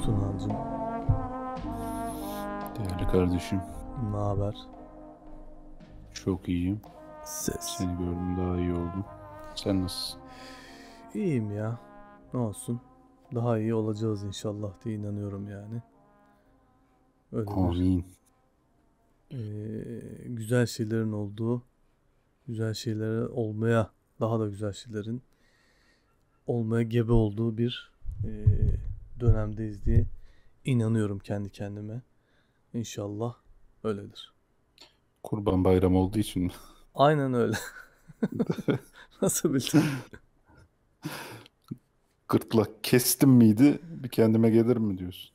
Tuna'cığım. Değerli kardeşim. Ne haber? Çok iyiyim. Ses. Seni gördüm daha iyi oldum. Sen nasılsın? İyiyim ya. Ne olsun. Daha iyi olacağız inşallah diye inanıyorum yani. Öyle Amin. Bir, ee, güzel şeylerin olduğu güzel şeylere olmaya, daha da güzel şeylerin olmaya gebe olduğu bir e, dönemdeyiz diye inanıyorum kendi kendime. İnşallah öyledir. Kurban bayramı olduğu için mi? Aynen öyle. Nasıl bildin? Gırtlak kestim miydi? Bir kendime gelir mi diyorsun?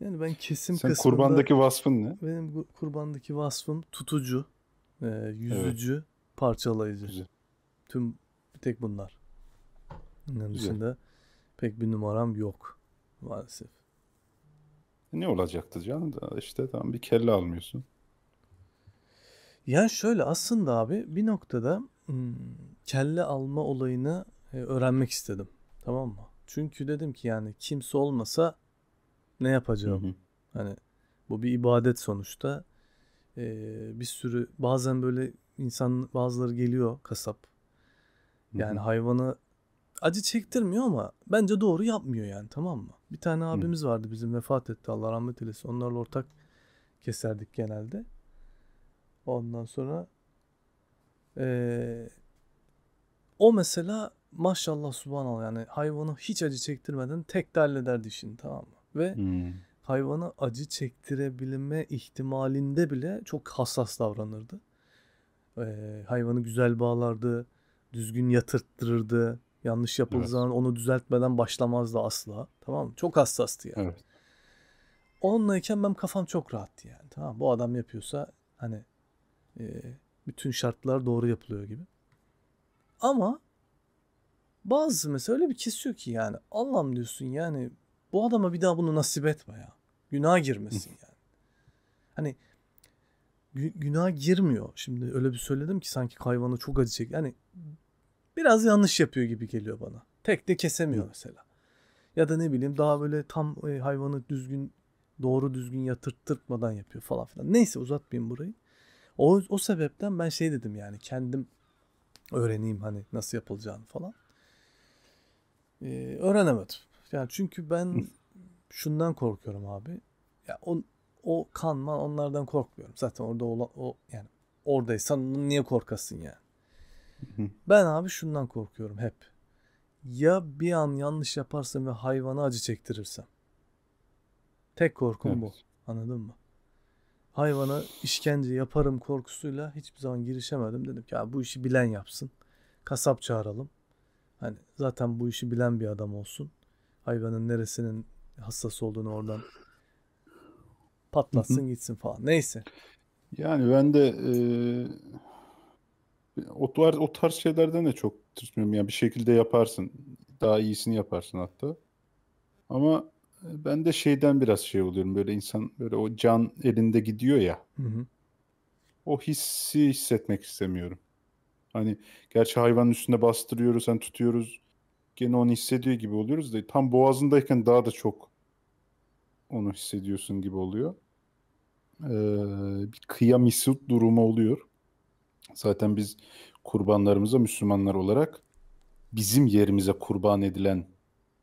Yani ben kesim Sen kısmında... kurbandaki vasfın ne? Benim kurbandaki vasfım tutucu, e, yüzücü, evet parçalayıcı. Güzel. Tüm bir tek bunlar. Bunun dışında pek bir numaram yok maalesef. E, ne olacaktı canım da işte tam bir kelle almıyorsun. Yani şöyle aslında abi bir noktada kelle alma olayını e, öğrenmek istedim. Tamam mı? Çünkü dedim ki yani kimse olmasa ne yapacağım? Hı hı. Hani bu bir ibadet sonuçta. Ee, bir sürü bazen böyle insan bazıları geliyor kasap. Yani Hı-hı. hayvanı acı çektirmiyor ama bence doğru yapmıyor yani tamam mı? Bir tane abimiz Hı. vardı bizim vefat etti Allah rahmet eylesin. Onlarla ortak keserdik genelde. Ondan sonra ee, o mesela maşallah subhanallah yani hayvanı hiç acı çektirmeden tek de hallederdi işini tamam mı? Ve hmm. hayvana acı çektirebilme ihtimalinde bile çok hassas davranırdı. Ee, hayvanı güzel bağlardı, düzgün yatırttırırdı. Yanlış yapıldığı evet. zaman onu düzeltmeden başlamazdı asla. Tamam mı? Çok hassastı yani. Evet. Onlayken benim kafam çok rahattı yani. Tamam bu adam yapıyorsa hani e, bütün şartlar doğru yapılıyor gibi. Ama bazı mesela öyle bir kesiyor ki yani Allah'ım diyorsun yani bu adama bir daha bunu nasip etme ya. Günah girmesin yani. Hani gü- günah girmiyor. Şimdi öyle bir söyledim ki sanki hayvanı çok acı çek. Yani biraz yanlış yapıyor gibi geliyor bana. Tek de kesemiyor mesela. Ya da ne bileyim daha böyle tam e, hayvanı düzgün doğru düzgün yatırttırmadan yapıyor falan filan. Neyse uzatmayayım burayı. O, o sebepten ben şey dedim yani kendim öğreneyim hani nasıl yapılacağını falan. Ee, öğrenemedim. Yani çünkü ben şundan korkuyorum abi. Ya on, o kanma onlardan korkmuyorum. Zaten orada olan o yani oradaysan niye korkasın yani. ben abi şundan korkuyorum hep. Ya bir an yanlış yaparsam ve hayvana acı çektirirsem. Tek korkum evet. bu. Anladın mı? Hayvana işkence yaparım korkusuyla hiçbir zaman girişemedim. Dedim ki bu işi bilen yapsın. Kasap çağıralım. Hani zaten bu işi bilen bir adam olsun. Hayvanın neresinin hassas olduğunu oradan patlasın gitsin falan. Neyse. Yani ben de e, o, tarz, o tarz şeylerden de çok tırsmıyorum. Yani bir şekilde yaparsın. Daha iyisini yaparsın hatta. Ama e, ben de şeyden biraz şey oluyorum. Böyle insan böyle o can elinde gidiyor ya. Hı hı. O hissi hissetmek istemiyorum. Hani gerçi hayvanın üstünde bastırıyoruz, hani tutuyoruz. Gene onu hissediyor gibi oluyoruz da tam boğazındayken daha da çok onu hissediyorsun gibi oluyor e, bir kıyamisut durumu oluyor. Zaten biz kurbanlarımıza Müslümanlar olarak bizim yerimize kurban edilen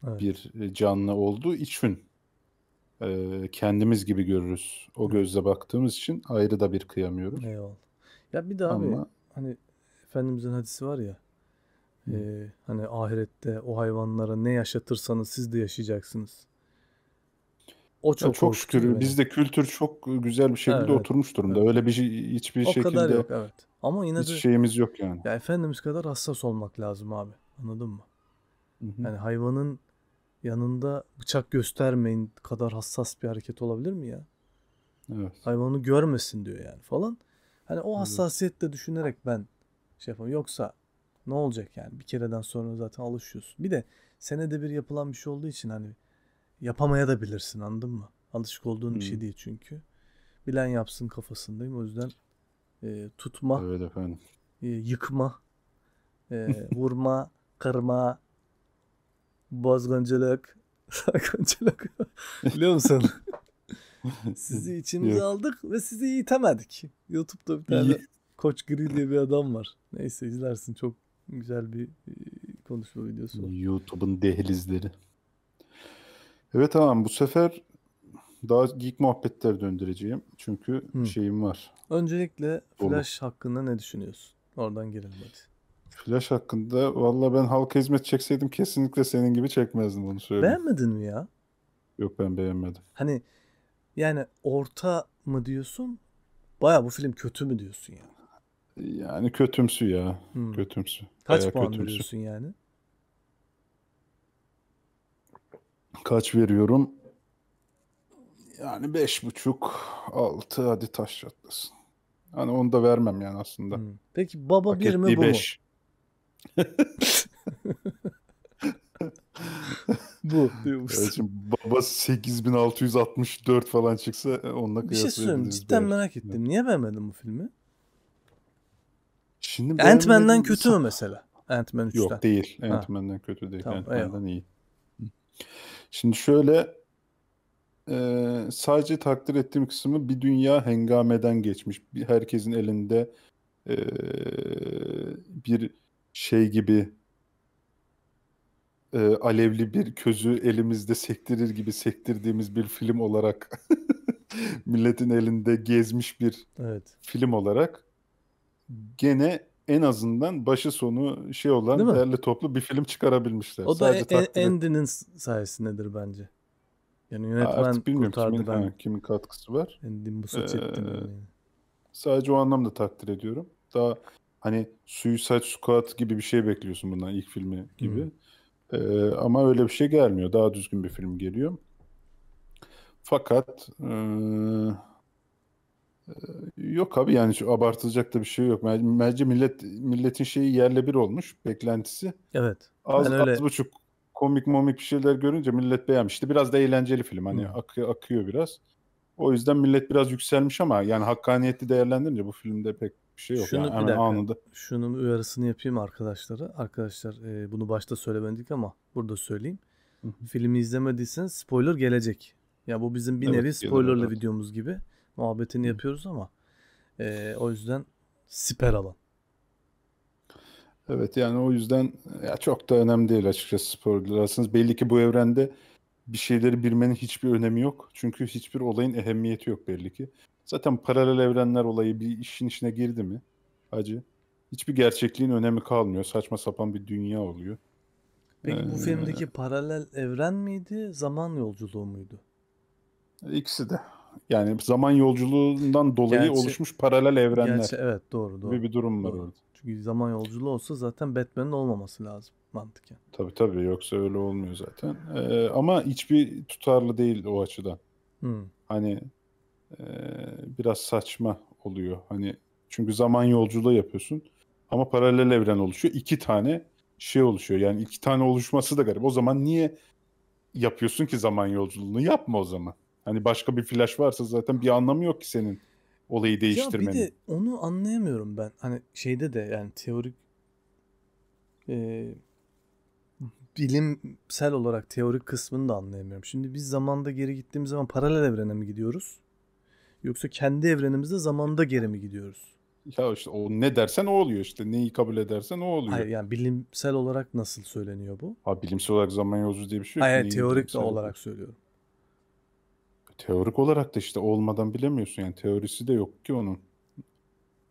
evet. bir canlı olduğu için e, kendimiz gibi görürüz. O gözle baktığımız için ayrı da bir kıyamıyoruz. Eyvallah. Ya bir daha Ama... abi hani Efendimizin hadisi var ya e, hani ahirette o hayvanlara ne yaşatırsanız siz de yaşayacaksınız. O çok, çok şükür yani. bizde kültür çok güzel bir şekilde evet, oturmuş durumda. Evet. Öyle bir şey, hiçbir o şekilde kadar yok, evet. Ama yine hiç de, şeyimiz yok yani. Ya efendimiz kadar hassas olmak lazım abi. Anladın mı? Hı-hı. Yani hayvanın yanında bıçak göstermeyin kadar hassas bir hareket olabilir mi ya? Evet. Hayvanı görmesin diyor yani falan. Hani o hassasiyetle evet. düşünerek ben şey yapamam. Yoksa ne olacak yani? Bir kereden sonra zaten alışıyorsun. Bir de senede bir yapılan bir şey olduğu için hani yapamaya da bilirsin anladın mı? Alışık olduğun hmm. bir şey hmm. değil çünkü. Bilen yapsın kafasındayım. O yüzden e, tutma, evet efendim. E, yıkma, e, vurma, kırma, bozgunculuk, sargonculuk. Biliyor musun? sizi içimize aldık ve sizi itemedik. YouTube'da bir tane Koç Gri diye bir adam var. Neyse izlersin çok güzel bir e, konuşma videosu. YouTube'un dehlizleri. Evet tamam bu sefer daha geek muhabbetler döndüreceğim. Çünkü Hı. şeyim var. Öncelikle Flash Olur. hakkında ne düşünüyorsun? Oradan girelim hadi. Flash hakkında valla ben halka hizmet çekseydim kesinlikle senin gibi çekmezdim bunu söyleyeyim. Beğenmedin mi ya? Yok ben beğenmedim. Hani yani orta mı diyorsun? Baya bu film kötü mü diyorsun Yani? yani kötümsü ya. Hmm. Kötümsü. Kaç Bayağı puan kötümsü. veriyorsun yani? Kaç veriyorum? Yani beş buçuk, altı hadi taş çatlasın. Hani onu da vermem yani aslında. Hmm. Peki baba bir mi bu beş. mu? bu diyor musun? baba 8664 falan çıksa e, onunla kıyaslayabiliriz. Bir şey söyleyeyim cidden belki. merak ettim. Niye beğenmedin bu filmi? Şimdi Ant-Man'den kötü insan... mü mesela? Ant-Man 3'ten. Yok değil. Ant-Man'den kötü değil. Tamam, Ant-Man'den iyi. Şimdi şöyle e, sadece takdir ettiğim kısmı bir dünya hengameden geçmiş. Herkesin elinde e, bir şey gibi e, alevli bir közü elimizde sektirir gibi sektirdiğimiz bir film olarak milletin elinde gezmiş bir evet. film olarak gene en azından başı sonu şey olan Değil mi? değerli toplu bir film çıkarabilmişler. O da Sadece e- takdiri... sayesindedir bence. Yani yönetmen Artık bilmiyorum kurtardı kimin, ben. Ha, kimin katkısı var. Andy bu ee, Sadece o anlamda takdir ediyorum. Daha hani Suicide Squad gibi bir şey bekliyorsun bundan ilk filmi gibi. Hı. Hmm. ama öyle bir şey gelmiyor. Daha düzgün bir film geliyor. Fakat ee, yok abi yani şu abartılacak da bir şey yok. Bence millet milletin şeyi yerle bir olmuş beklentisi. Evet. Az, öyle... az buçuk komik momik bir şeyler görünce millet beğenmişti. Biraz da eğlenceli film hani hmm. akıyor, akıyor biraz. O yüzden millet biraz yükselmiş ama yani hakkaniyetli değerlendirince bu filmde pek bir şey yok. Şunu yani, bir anında. Şunun uyarısını yapayım arkadaşlara. Arkadaşlar e, bunu başta söylemedik ama burada söyleyeyim. Hı-hı. Filmi izlemediyseniz spoiler gelecek. Ya bu bizim bir evet, nevi spoilerlı evet. videomuz gibi muhabbetini yapıyoruz ama e, o yüzden siper alan. Evet yani o yüzden ya çok da önemli değil açıkçası spor sporcularsanız. Belli ki bu evrende bir şeyleri bilmenin hiçbir önemi yok. Çünkü hiçbir olayın ehemmiyeti yok belli ki. Zaten paralel evrenler olayı bir işin içine girdi mi acı. Hiçbir gerçekliğin önemi kalmıyor. Saçma sapan bir dünya oluyor. Peki ee, bu filmdeki paralel evren miydi, zaman yolculuğu muydu? İkisi de. Yani zaman yolculuğundan dolayı gerçi, oluşmuş paralel evrenler. Gerçi evet doğru doğru. Bir bir durum var doğru. orada. Çünkü zaman yolculuğu olsa zaten Batman'in olmaması lazım mantıken. Yani. Tabii tabii yoksa öyle olmuyor zaten. Ee, ama hiçbir tutarlı değil o açıdan. Hmm. Hani e, biraz saçma oluyor. Hani çünkü zaman yolculuğu yapıyorsun ama paralel evren oluşuyor. İki tane şey oluşuyor. Yani iki tane oluşması da garip. O zaman niye yapıyorsun ki zaman yolculuğunu? Yapma o zaman. Hani başka bir flash varsa zaten bir anlamı yok ki senin olayı değiştirmenin. Ya bir de onu anlayamıyorum ben. Hani şeyde de yani teorik e, bilimsel olarak teorik kısmını da anlayamıyorum. Şimdi biz zamanda geri gittiğimiz zaman paralel evrene mi gidiyoruz? Yoksa kendi evrenimizde zamanda geri mi gidiyoruz? Ya işte o ne dersen o oluyor işte. Neyi kabul edersen o oluyor. Hayır yani bilimsel olarak nasıl söyleniyor bu? Ha bilimsel olarak zaman yolculuğu diye bir şey yok. Hayır Neyi teorik olarak söylüyorum. Teorik olarak da işte olmadan bilemiyorsun yani teorisi de yok ki onun.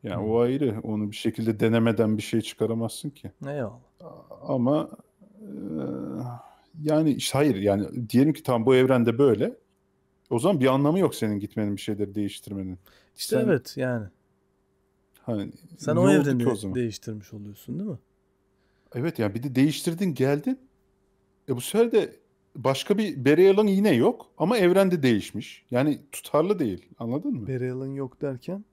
Yani hmm. o ayrı. Onu bir şekilde denemeden bir şey çıkaramazsın ki. Ne o? Ama e, yani işte hayır yani diyelim ki tam bu evrende böyle. O zaman bir anlamı yok senin gitmenin bir şeyleri değiştirmenin. İşte Sen, evet yani. Hani Sen o evreni o zaman? değiştirmiş oluyorsun değil mi? Evet yani bir de değiştirdin geldin. E bu sefer de başka bir Barry yine yok ama evrende değişmiş. Yani tutarlı değil. Anladın mı? Barry yok derken?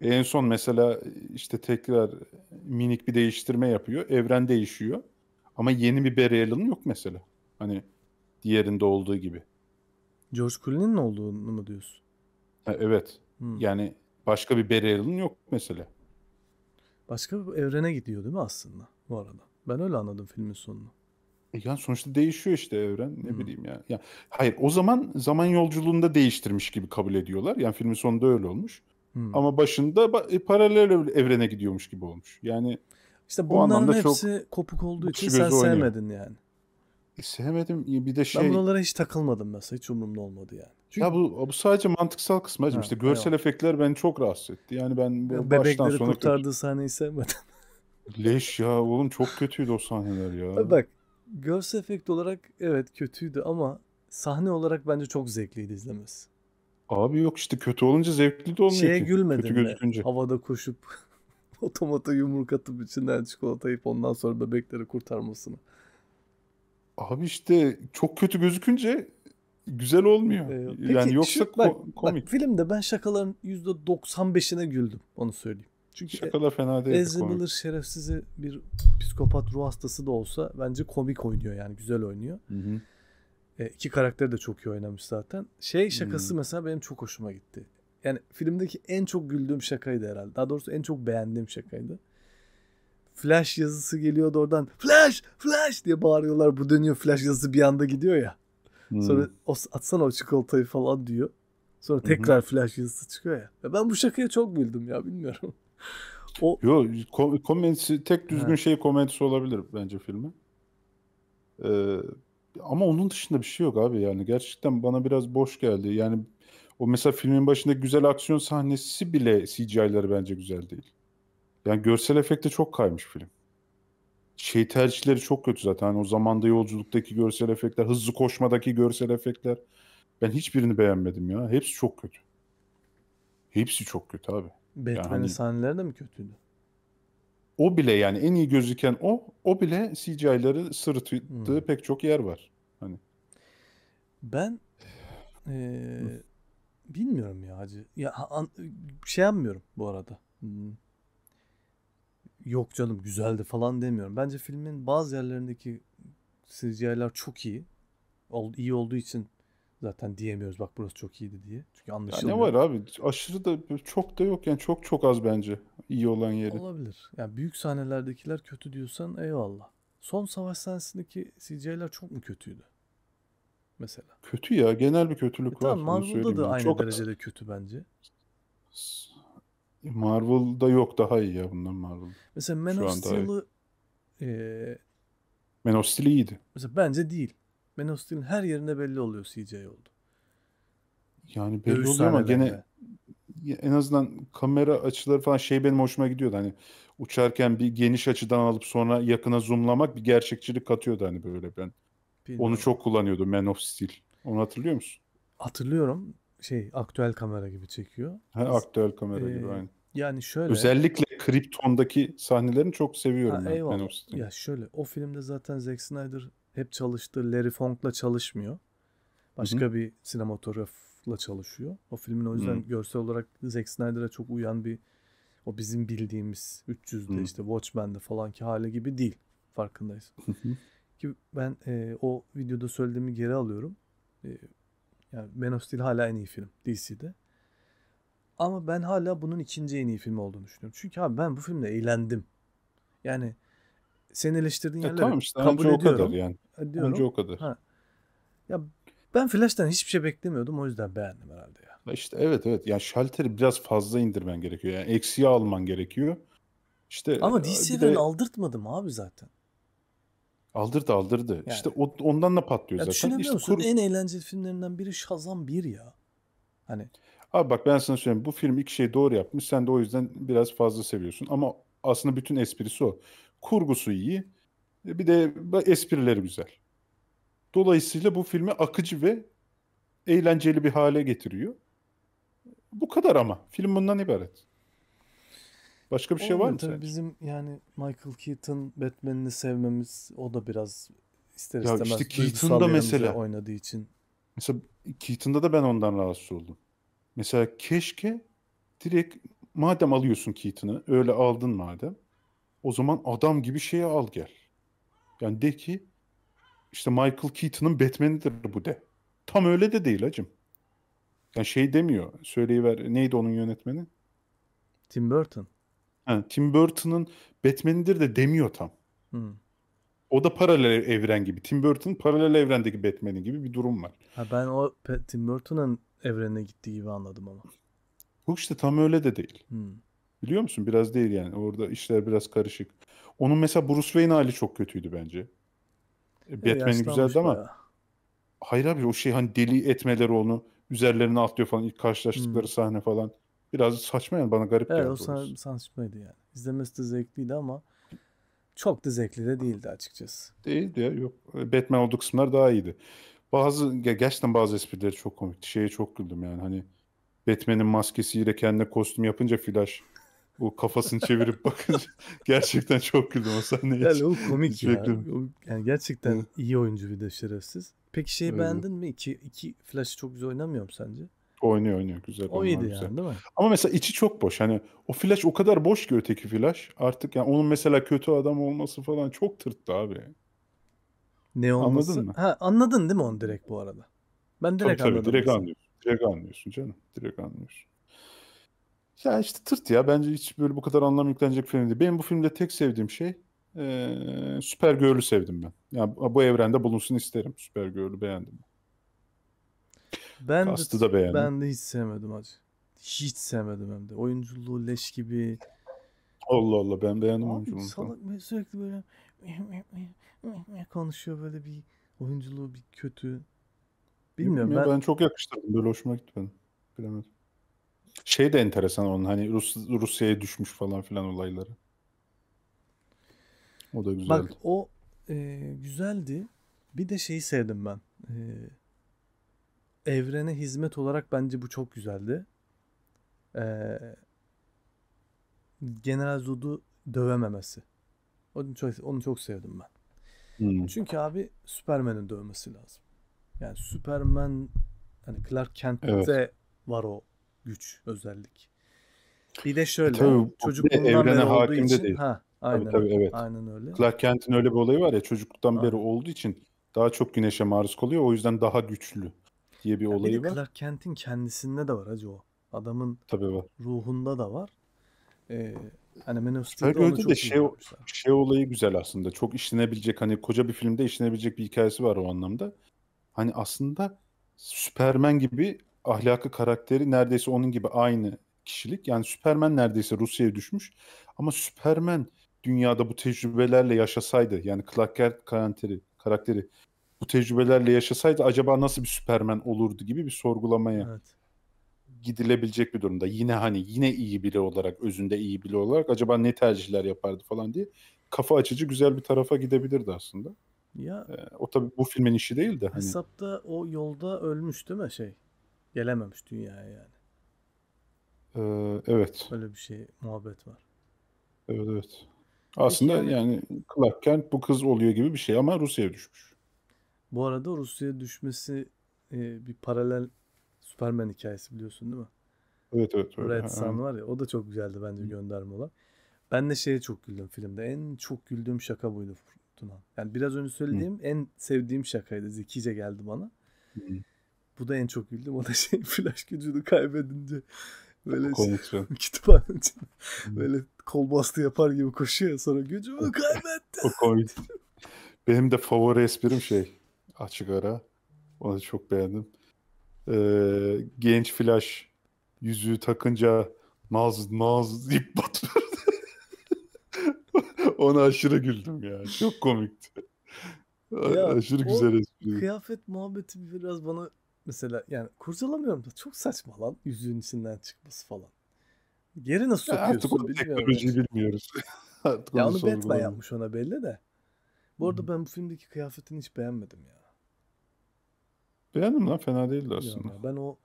En son mesela işte tekrar minik bir değiştirme yapıyor. Evren değişiyor. Ama yeni bir Barry yok mesela. Hani diğerinde olduğu gibi. George Clooney'nin olduğunu mu diyorsun? Ha, evet. Hmm. Yani başka bir Barry yok mesela. Başka bir evrene gidiyor değil mi aslında bu arada? Ben öyle anladım filmin sonunu. Yani sonuçta değişiyor işte evren ne Hı. bileyim ya. ya. Hayır o zaman zaman yolculuğunda değiştirmiş gibi kabul ediyorlar. Yani filmin sonunda öyle olmuş. Hı. Ama başında ba- e, paralel evrene gidiyormuş gibi olmuş. Yani işte bunların hepsi çok kopuk olduğu için sen oynuyor. sevmedin yani. E, sevmedim bir de şey. Ben buralara hiç takılmadım mesela hiç umurumda olmadı yani. Çünkü... Ya bu, bu sadece mantıksal kısmı hacım. işte görsel eyvallah. efektler beni çok rahatsız etti. Yani ben ya, baştan sona kurtardığı kötü... sahneyi sevmedim. Leş ya oğlum çok kötüydü o sahneler ya. Bak Görsel efekt olarak evet kötüydü ama sahne olarak bence çok zevkliydi izlemesi. Abi yok işte kötü olunca zevkli de olmuyor Şeye ki. gülmedin kötü mi? Gözükünce. Havada koşup otomata yumruk atıp içinden çikolata yiyip ondan sonra bebekleri kurtarmasını. Abi işte çok kötü gözükünce güzel olmuyor. Ee, peki, yani yoksa şu, bak, komik. Bak, filmde ben şakaların %95'ine güldüm onu söyleyeyim. Çünkü Şaka da fena değil. Ezra Miller şerefsizi bir psikopat ruh hastası da olsa bence komik oynuyor yani güzel oynuyor. Hı hı. E, iki karakteri de çok iyi oynamış zaten. Şey şakası hmm. mesela benim çok hoşuma gitti. Yani filmdeki en çok güldüğüm şakaydı herhalde. Daha doğrusu en çok beğendiğim şakaydı. Flash yazısı geliyordu oradan. Flash! Flash! diye bağırıyorlar. Bu dönüyor Flash yazısı bir anda gidiyor ya. Hmm. Sonra o, atsana o çikolatayı falan diyor. Sonra tekrar hmm. Flash yazısı çıkıyor ya. ya. Ben bu şakaya çok güldüm ya bilmiyorum o Yo kom- komedisi tek düzgün evet. şey komedisi olabilir bence filmi. Ee, ama onun dışında bir şey yok abi yani gerçekten bana biraz boş geldi. Yani o mesela filmin başında güzel aksiyon sahnesi bile CGI'ları bence güzel değil. Yani görsel efekte çok kaymış film. Şey tercihleri çok kötü zaten. Yani o zamanda yolculuktaki görsel efektler, hızlı koşmadaki görsel efektler. Ben hiçbirini beğenmedim ya. Hepsi çok kötü. Hepsi çok kötü abi. Batman'in yani hani, sahneleri de mi kötüydü? O bile yani en iyi gözüken o, o bile CGI'ları hmm. sırıttığı hmm. pek çok yer var. Hani. Ben e, bilmiyorum ya hacı. Ya an, şey yapmıyorum bu arada. Hmm. Yok canım güzeldi falan demiyorum. Bence filmin bazı yerlerindeki CGI'lar çok iyi. Ol, iyi olduğu için zaten diyemiyoruz bak burası çok iyiydi diye. Çünkü anlaşılmıyor. ne var abi? Aşırı da çok da yok yani çok çok az bence iyi olan yeri. Olabilir. Yani büyük sahnelerdekiler kötü diyorsan eyvallah. Son savaş sahnesindeki CGI'ler çok mu kötüydü? Mesela. Kötü ya. Genel bir kötülük e var. Tamam Marvel'da da aynı çok... derecede kötü bence. Marvel'da yok daha iyi ya bundan Marvel. Mesela Man Şu of Steel'ı e... Man of Steel iyiydi. Mesela bence değil. Man of Steel'in her yerinde belli oluyor CJ oldu. Yani belli Dövüş oluyor ama gene en azından kamera açıları falan şey benim hoşuma gidiyordu. Hani uçarken bir geniş açıdan alıp sonra yakına zoomlamak bir gerçekçilik katıyordu hani böyle ben. Bilmiyorum. Onu çok kullanıyordu Man of Steel. Onu hatırlıyor musun? Hatırlıyorum. Şey aktüel kamera gibi çekiyor. Ha, aktüel kamera ee, gibi aynı. Yani şöyle. Özellikle Krypton'daki sahnelerini çok seviyorum ha, ben eyvallah. Man of Steel. Ya şöyle o filmde zaten Zack Snyder hep çalıştığı Larry Fong'la çalışmıyor. Başka Hı-hı. bir sinematografla çalışıyor. O filmin o yüzden Hı-hı. Hmm. görsel olarak Zack Snyder'a çok uyan bir o bizim bildiğimiz 300'de Hı-hı. Hmm. işte Watchmen'de falan ki hali gibi değil. Farkındayız. Hı-hı. Ki ben e, o videoda söylediğimi geri alıyorum. E, yani Man of Steel hala en iyi film DC'de. Ama ben hala bunun ikinci en iyi film olduğunu düşünüyorum. Çünkü abi ben bu filmle eğlendim. Yani seni eleştirdiğin yerler. Tamam işte kabul ediyorum. o kadar yani. Önce o kadar. Ha. Ya ben Flash'tan hiçbir şey beklemiyordum o yüzden beğendim herhalde ya. İşte evet evet. Ya şalteri biraz fazla indirmen gerekiyor. Yani eksiye alman gerekiyor. İşte Ama e, DC'den de... aldırtmadım abi zaten. Aldırdı aldırdı. Yani. İşte o, ondan da patlıyor ya zaten. Düşünebiliyor işte musun? Kur... En eğlenceli filmlerinden biri Shazam 1 ya. Hani. Abi bak ben sana söyleyeyim. Bu film iki şey doğru yapmış. Sen de o yüzden biraz fazla seviyorsun. Ama aslında bütün esprisi o kurgusu iyi. E, bir de esprileri güzel. Dolayısıyla bu filmi akıcı ve eğlenceli bir hale getiriyor. Bu kadar ama. Film bundan ibaret. Başka bir Olmadı, şey var mı sence? Bizim yani Michael Keaton Batman'ini sevmemiz o da biraz ister ya istemez işte Keaton'da mesela oynadığı için. Mesela Keaton'da da ben ondan rahatsız oldum. Mesela keşke direkt madem alıyorsun Keaton'ı öyle aldın madem o zaman adam gibi şeyi al gel. Yani de ki işte Michael Keaton'ın Batman'idir bu de. Tam öyle de değil hacım. Yani şey demiyor. Söyleyiver. Neydi onun yönetmeni? Tim Burton. Ha, Tim Burton'ın Batman'idir de demiyor tam. Hmm. O da paralel evren gibi. Tim Burton paralel evrendeki Batman'i gibi bir durum var. Ha ben o Tim Burton'ın evrenine gittiği gibi anladım ama. Bu işte tam öyle de değil. Hmm. Biliyor musun? Biraz değil yani. Orada işler biraz karışık. Onun mesela Bruce Wayne hali çok kötüydü bence. Evet, Batman'in güzeldi ama bayağı. hayır abi o şey hani deli etmeleri onu üzerlerine atlıyor falan ilk karşılaştıkları hmm. sahne falan. Biraz saçma yani bana garip evet, geldi. Evet o sahne saçmaydı yani. İzlemesi de zevkliydi ama çok da zevkli de değildi açıkçası. Değildi ya yok. E, Batman olduğu kısımlar daha iyiydi. Bazı gerçekten bazı esprileri çok komikti. Şeye çok güldüm yani hani Batman'in maskesiyle kendine kostüm yapınca Flash o kafasını çevirip bakınca gerçekten çok güldüm o sahneye. Yani o komik ya. O, yani gerçekten iyi oyuncu bir de şerefsiz. Peki şeyi beğendin mi? İki, iki flash çok güzel oynamıyor mu sence? Oynuyor oynuyor güzel. O iyiydi güzel. yani değil mi? Ama mesela içi çok boş. Hani o Flash o kadar boş ki öteki Flash. Artık yani onun mesela kötü adam olması falan çok tırttı abi. Ne olması? Anladın mı? Ha, anladın değil mi onu direkt bu arada? Ben direkt tabii, tabii, anladım. Direkt mesela. anlıyorsun. Direkt anlıyorsun canım. Direkt anlıyorsun. Ya işte tırt ya. Bence hiç böyle bu kadar anlam yüklenecek film değil. Benim bu filmde tek sevdiğim şey Süper Supergirl'ü sevdim ben. Yani bu evrende bulunsun isterim. Süper Supergirl'ü beğendim. Ben Kastı de, da beğendim. Ben de hiç sevmedim acı. Hiç sevmedim hem de. Oyunculuğu leş gibi. Allah Allah ben beğendim Abi, oyunculuğunu. Salak ben sürekli böyle konuşuyor böyle bir oyunculuğu bir kötü. Bilmiyorum ben. Ben çok yakıştırdım böyle hoşuma gitti benim. Bilemedim. Şey de enteresan onun hani Rus Rusya'ya düşmüş falan filan olayları. O da güzeldi. Bak o e, güzeldi. Bir de şeyi sevdim ben. E, evrene hizmet olarak bence bu çok güzeldi. E, General Zod'u dövememesi. Onu çok, onu çok sevdim ben. Hmm. Çünkü abi Superman'in dövmesi lazım. Yani Superman hani Clark Kent'te evet. var o güç, özellik. Bir de şöyle e, tabii, çocukluğundan beri olduğu için. Değil. Ha, aynen, tabii, tabii, evet. aynen öyle. Clark Kent'in öyle bir olayı var ya çocukluktan ha. beri olduğu için daha çok güneşe maruz kalıyor. O yüzden daha güçlü diye bir ya olayı bir var. Clark Kent'in kendisinde de var acaba o. Adamın tabii var. ruhunda da var. Ee, hani Man of Steel'de onu çok de şey, şey olayı güzel aslında. Çok işlenebilecek hani koca bir filmde işlenebilecek bir hikayesi var o anlamda. Hani aslında Superman gibi ahlakı, karakteri neredeyse onun gibi aynı kişilik. Yani Superman neredeyse Rusya'ya düşmüş. Ama Superman dünyada bu tecrübelerle yaşasaydı yani Clark Kent karakteri, karakteri bu tecrübelerle yaşasaydı acaba nasıl bir Superman olurdu gibi bir sorgulamaya evet. gidilebilecek bir durumda. Yine hani yine iyi biri olarak özünde iyi biri olarak acaba ne tercihler yapardı falan diye kafa açıcı güzel bir tarafa gidebilirdi aslında. Ya ee, o tabii bu filmin işi değil de hani. Hesapta o yolda ölmüş değil mi şey? Gelememiş dünyaya yani. Ee, evet. Öyle bir şey muhabbet var. Evet evet. Aslında Peki, yani Clark Kent bu kız oluyor gibi bir şey ama Rusya'ya düşmüş. Bu arada Rusya'ya düşmesi e, bir paralel Superman hikayesi biliyorsun değil mi? Evet evet. Öyle. Red Sun var ya o da çok güzeldi bence Hı. gönderme olan. Ben de şeye çok güldüm filmde. En çok güldüğüm şaka buydu Tuna. Yani biraz önce söylediğim Hı. en sevdiğim şakaydı. Zekice geldi bana. Hı. Bu da en çok güldüm. O da şey flash gücünü kaybedince böyle şey, kütüphane için böyle kol bastı yapar gibi koşuyor sonra gücümü kaybetti o komik. Benim de favori esprim şey açık ara. Onu çok beğendim. Ee, genç flash yüzüğü takınca naz naz ip batırdı. Ona aşırı güldüm ya. Çok komikti. Ya, aşırı güzel esprim Kıyafet muhabbeti biraz bana mesela yani kurcalamıyorum da çok saçma lan yüzüğün içinden çıkması falan. Geri nasıl ya sokuyorsun artık bilmiyorum. Teknolojiyi yani. bilmiyoruz. artık ya onu Batman yapmış ona belli de. Bu arada Hı-hı. ben bu filmdeki kıyafetini hiç beğenmedim ya. Beğendim lan fena değildi aslında. Yani ben o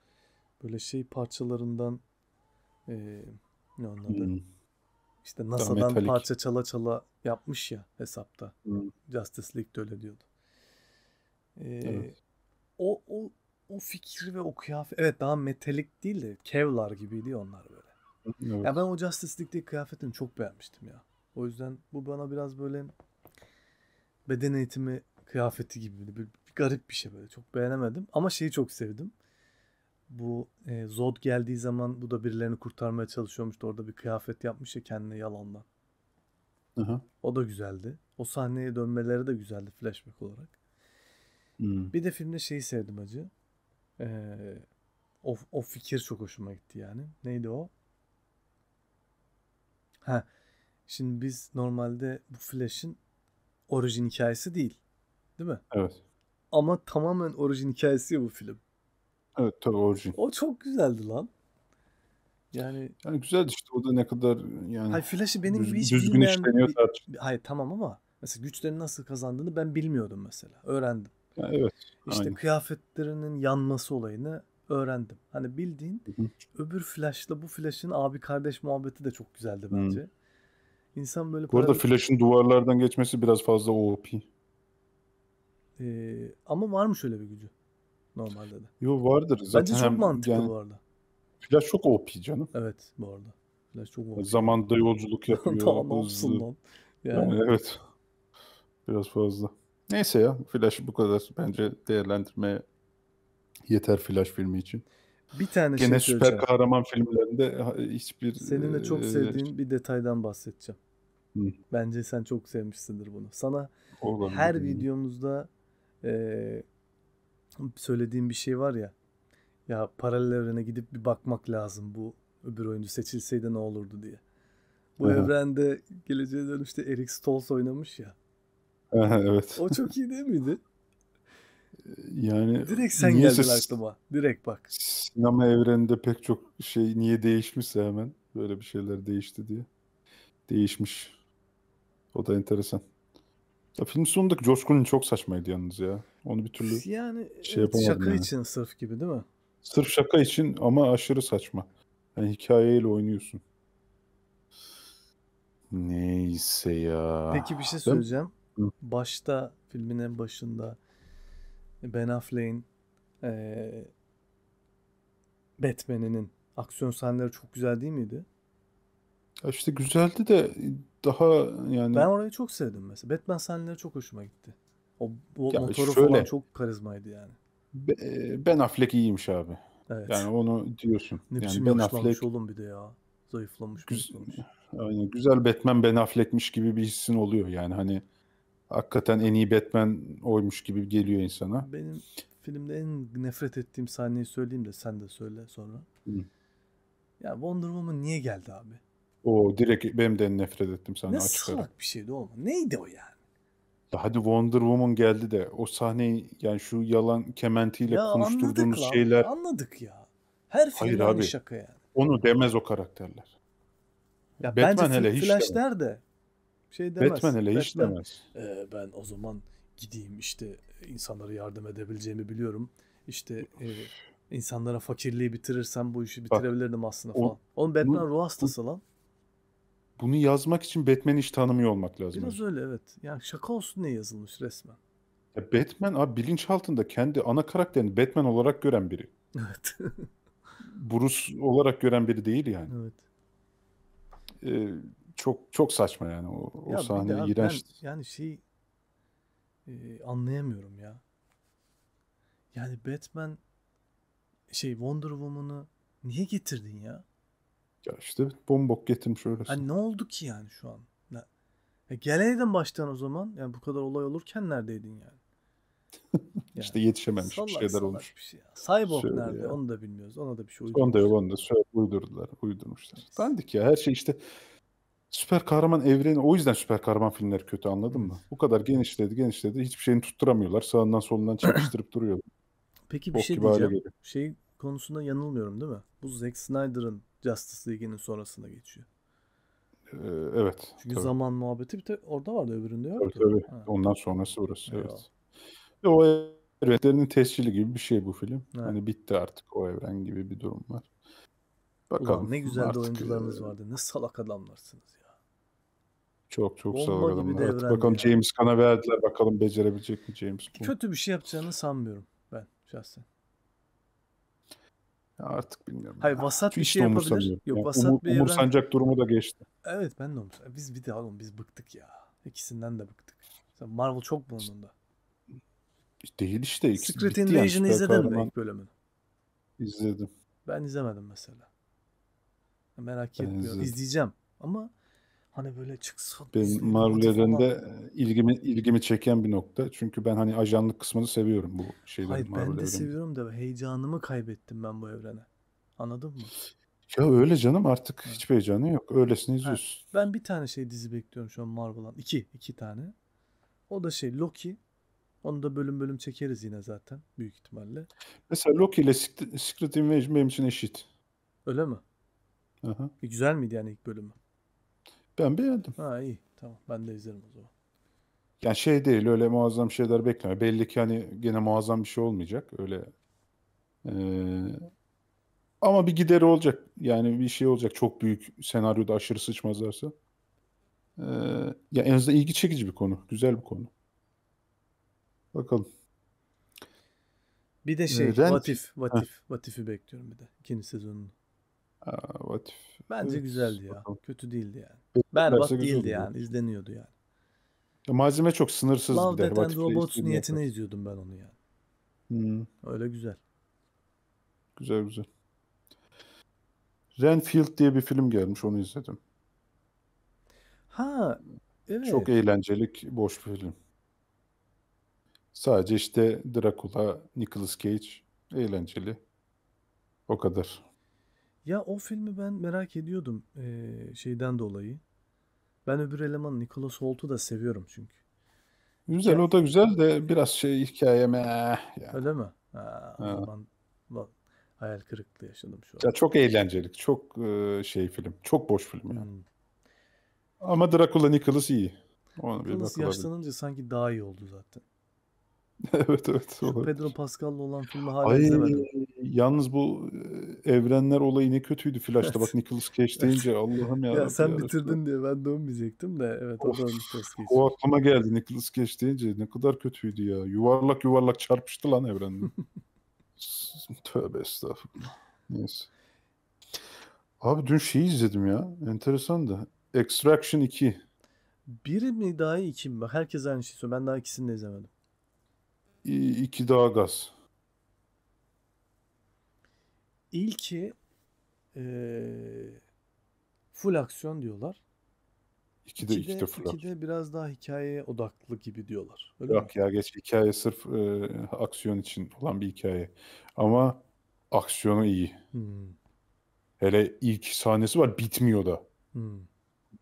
böyle şey parçalarından e, ne anladı? Hmm. İşte NASA'dan parça çala çala yapmış ya hesapta. Hmm. Justice League'de öyle diyordu. E, evet. o, o o fikri ve o kıyafet evet daha metalik değil de kevlar gibiydi onlar böyle. Evet. Ya ben o Justice League'deki kıyafetini çok beğenmiştim ya. O yüzden bu bana biraz böyle beden eğitimi kıyafeti gibi bir, bir, bir garip bir şey böyle. Çok beğenemedim ama şeyi çok sevdim. Bu e, Zod geldiği zaman bu da birilerini kurtarmaya çalışıyormuş orada bir kıyafet yapmış ya kendine yalandan. Aha. O da güzeldi. O sahneye dönmeleri de güzeldi flashback olarak. Hmm. Bir de filmde şeyi sevdim acı. Ee, o, o fikir çok hoşuma gitti yani. Neydi o? Ha. Şimdi biz normalde bu Flash'in orijin hikayesi değil. Değil mi? Evet. Ama tamamen orijin hikayesi bu film. Evet tabii orijin. O çok güzeldi lan. Yani yani güzeldi işte o da ne kadar yani Hayır Flash'ı benim düz, hiç düzgün bilmeyen işleniyor bir, zaten. Hayır tamam ama mesela güçlerini nasıl kazandığını ben bilmiyordum mesela. Öğrendim. Evet. İşte aynen. kıyafetlerinin yanması olayını öğrendim. Hani bildiğin Hı-hı. öbür flashla bu flash'ın abi kardeş muhabbeti de çok güzeldi bence. Hı. İnsan böyle... Bu arada para... flash'ın duvarlardan geçmesi biraz fazla OP. Ee, ama var mı şöyle bir gücü? Normalde de. Yo vardır. Zaten Bence çok hem, mantıklı yani, bu arada. Flash çok OP canım. Evet bu arada. Flash çok OP. Zamanda yolculuk yapıyor. tamam olsun lan. Yani. yani evet. Biraz fazla. Neyse ya Flash bu kadar bence değerlendirmeye yeter Flash filmi için. Bir tane şey Gene şey süper kahraman filmlerinde hiçbir... Senin de e, çok e, sevdiğin bir detaydan bahsedeceğim. Hı. Bence sen çok sevmişsindir bunu. Sana Olabilir. her videomuzda e, söylediğim bir şey var ya. Ya paralel evrene gidip bir bakmak lazım bu öbür oyuncu seçilseydi ne olurdu diye. Bu Aha. evrende geleceğe dönüşte Eric Stoltz oynamış ya. evet. O çok iyi değil miydi? Ee, yani direkt sen geldin aklıma. Direkt bak. Sinema evreninde pek çok şey niye değişmişse hemen böyle bir şeyler değişti diye. Değişmiş. O da enteresan. Ya film sonundaki coşkunun çok saçmaydı yalnız ya. Onu bir türlü yani, şey evet, yapamadım. Şaka yani. için sırf gibi değil mi? Sırf şaka için ama aşırı saçma. Yani hikayeyle oynuyorsun. Neyse ya. Peki bir şey söyleyeceğim başta filmin en başında Ben Affleck'in e, Batman'inin aksiyon sahneleri çok güzel değil miydi? Ya işte güzeldi de daha yani... Ben orayı çok sevdim mesela. Batman sahneleri çok hoşuma gitti. O, o ya motoru şöyle, falan çok karizmaydı yani. Ben Affleck iyiymiş abi. Evet. Yani onu diyorsun. Ne yani Ben Affleck oğlum bir de ya. Zayıflamış. Güz... Aynen. Güzel Batman Ben Affleck'miş gibi bir hissin oluyor yani hani hakikaten en iyi Batman oymuş gibi geliyor insana. Benim filmde en nefret ettiğim sahneyi söyleyeyim de sen de söyle sonra. Hı. Ya Wonder Woman niye geldi abi? O direkt benim de en nefret ettim sahne ne açık salak bir şeydi o? Neydi o yani? Hadi Wonder Woman geldi de o sahneyi yani şu yalan kementiyle ya konuşturduğumuz anladık şeyler. Lan, anladık ya. Her film Hayır şaka yani. Onu demez o karakterler. Ya Batman bence hele Flash hiç der de şey demez. Batman hele hiç demez. E, ben o zaman gideyim işte insanlara yardım edebileceğimi biliyorum. İşte e, insanlara fakirliği bitirirsem bu işi bitirebilirdim Bak, aslında falan. O, Oğlum Batman ruh hastası bu, lan. Bunu yazmak için Batman'i hiç tanımıyor olmak lazım. Biraz öyle evet. Yani şaka olsun diye yazılmış resmen. Ya Batman abi altında kendi ana karakterini Batman olarak gören biri. Evet. Bruce olarak gören biri değil yani. Evet. Ee, çok çok saçma yani o, o ya sahne de, yani şey e, anlayamıyorum ya. Yani Batman şey Wonder Woman'ı niye getirdin ya? Ya işte bombok getirmiş öyle. Hani ne oldu ki yani şu an? Ya, ya geleydin baştan o zaman. Yani bu kadar olay olurken neredeydin yani? Yani, işte yetişememiş salak, bir şeyler olmuş. Bir şey ya. Cyborg Şöyle nerede ya. onu da bilmiyoruz. Ona da bir şey uydurmuşlar. Onu da yok onu da uydurdular. Uydurmuşlar. Evet. Dandik ya her şey işte süper kahraman evreni o yüzden süper kahraman filmleri kötü anladın mı? Bu kadar genişledi genişledi hiçbir şeyini tutturamıyorlar. Sağından solundan çekiştirip duruyorlar. Peki bir Bok şey diyeceğim. Şey konusunda yanılmıyorum değil mi? Bu Zack Snyder'ın Justice League'inin sonrasında geçiyor. Ee, evet. Çünkü tabii. zaman muhabbeti bir de orada vardı öbüründe yoktu. Tabii, tabii. Ondan sonrası orası Eyvallah. evet. o evrenlerin tescili gibi bir şey bu film. Evet. Hani bitti artık o evren gibi bir durum var. Bakalım. Ulan ne güzel de oyuncularınız e, vardı. Ne salak adamlarsınız. Çok çok sağ olun. Evet, bakalım yani. James Gunn'a verdiler. Bakalım becerebilecek mi James Gunn? Kötü bir şey yapacağını sanmıyorum ben şahsen. artık bilmiyorum. Hayır vasat Hiç bir şey yapabilir. Yok yani vasat umur, bir evren... durumu da geçti. Evet ben de umursancak. Biz bir de oğlum biz bıktık ya. İkisinden de bıktık. Marvel çok bununla. Değil işte. ikisi. Secret Invasion'ı yani. izledin mi ilk bölümünü? İzledim. Ben izlemedim mesela. Merak ben etmiyorum. İzleyeceğim ama Hani böyle çıksa. Benim Marvel de ilgimi, ilgimi çeken bir nokta. Çünkü ben hani ajanlık kısmını seviyorum bu şeyden. Hayır Marvel ben de evrende. seviyorum da heyecanımı kaybettim ben bu evrene. Anladın mı? Ya öyle canım artık evet. hiçbir heyecanı yok. Öylesini izliyorsun. Evet. Ben bir tane şey dizi bekliyorum şu an Marvel'dan. İki. iki tane. O da şey Loki. Onu da bölüm bölüm çekeriz yine zaten büyük ihtimalle. Mesela Loki ile Secret Invasion benim için eşit. Öyle mi? Aha. E, güzel miydi yani ilk bölümü? Ben beğendim. Ha iyi. Tamam. Ben de izlerim o zaman. Yani şey değil öyle muazzam şeyler bekleme. Belli ki hani gene muazzam bir şey olmayacak. Öyle ee, ama bir gideri olacak. Yani bir şey olacak. Çok büyük senaryoda aşırı sıçmazlarsa. Ee, ya en azından ilgi çekici bir konu. Güzel bir konu. Bakalım. Bir de şey Rent... Vatif. Vatif. Vatif'i bekliyorum bir de. ikinci sezonunu. Aa, Vatif. Bence evet, güzeldi ya. Kötü değildi yani. Berbat değildi yani. Oldu. İzleniyordu yani. Ya, malzeme çok sınırsız Love, bir de. Love, Robots niyetine izliyordum ben onu yani. Hmm. Öyle güzel. Güzel güzel. Renfield diye bir film gelmiş onu izledim. Ha evet. Çok eğlencelik boş bir film. Sadece işte Dracula, Nicolas Cage eğlenceli. O kadar. Ya o filmi ben merak ediyordum eee, şeyden dolayı. Ben öbür eleman Nicholas Holt'u da seviyorum çünkü. Güzel o da güzel de biraz şey hikayeme. yani. öyle mi? Ha, o Ha. hayal kırıklığı yaşadım şu an. Ya çok eğlenceli. Çok şey film. Çok boş film yani. Hmm. Ama Dracula Nicholas iyi. Ona bir Nicholas yaşlanınca sanki daha iyi oldu zaten. evet evet. Olabilir. Pedro Pascal'la olan filmi hala Ay, izlemedim. Yalnız bu e, evrenler olayı ne kötüydü Flash'ta. Evet. Bak Nicholas Cage deyince Allah'ım ya. Ya sen ya bitirdin diye ben de onu diyecektim de evet of, o da Nicholas Cage. O aklıma geldi Nicholas Cage deyince ne kadar kötüydü ya. Yuvarlak yuvarlak çarpıştı lan evrende. Tövbe estağfurullah. Neyse. Abi dün şeyi izledim ya. Enteresan da. Extraction 2. Bir mi daha iki mi? Herkes aynı şey söylüyor. Ben daha ikisini de izlemedim iki daha gaz. İlki e, full aksiyon diyorlar. İki de, iki de, iki de biraz daha hikaye odaklı gibi diyorlar. Öyle Yok mi? ya geç hikaye sırf e, aksiyon için olan bir hikaye. Ama aksiyonu iyi. Hmm. Hele ilk sahnesi var bitmiyor da. Hmm.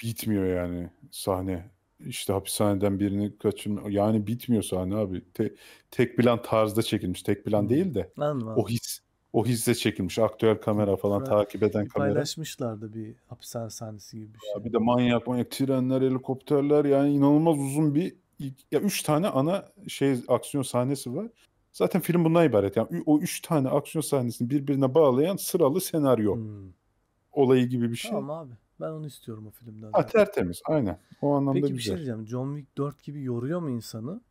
Bitmiyor yani sahne işte hapishaneden birini kaçın yani bitmiyor sahne abi. Te, tek plan tarzda çekilmiş. Tek plan hmm. değil de Anladım. o his o hisse çekilmiş. Aktüel kamera falan Fra- takip eden kamera. Paylaşmışlardı bir hapishane sahnesi gibi bir şey. Ya bir de manyak manyak trenler, helikopterler yani inanılmaz uzun bir ya üç tane ana şey aksiyon sahnesi var. Zaten film bundan ibaret. Yani o üç tane aksiyon sahnesini birbirine bağlayan sıralı senaryo. Hmm. Olayı gibi bir şey. Tamam abi. Ben onu istiyorum o filmden. Ha, tertemiz aynen. O anlamda Peki, güzel. Peki bir şey diyeceğim. John Wick 4 gibi yoruyor mu insanı?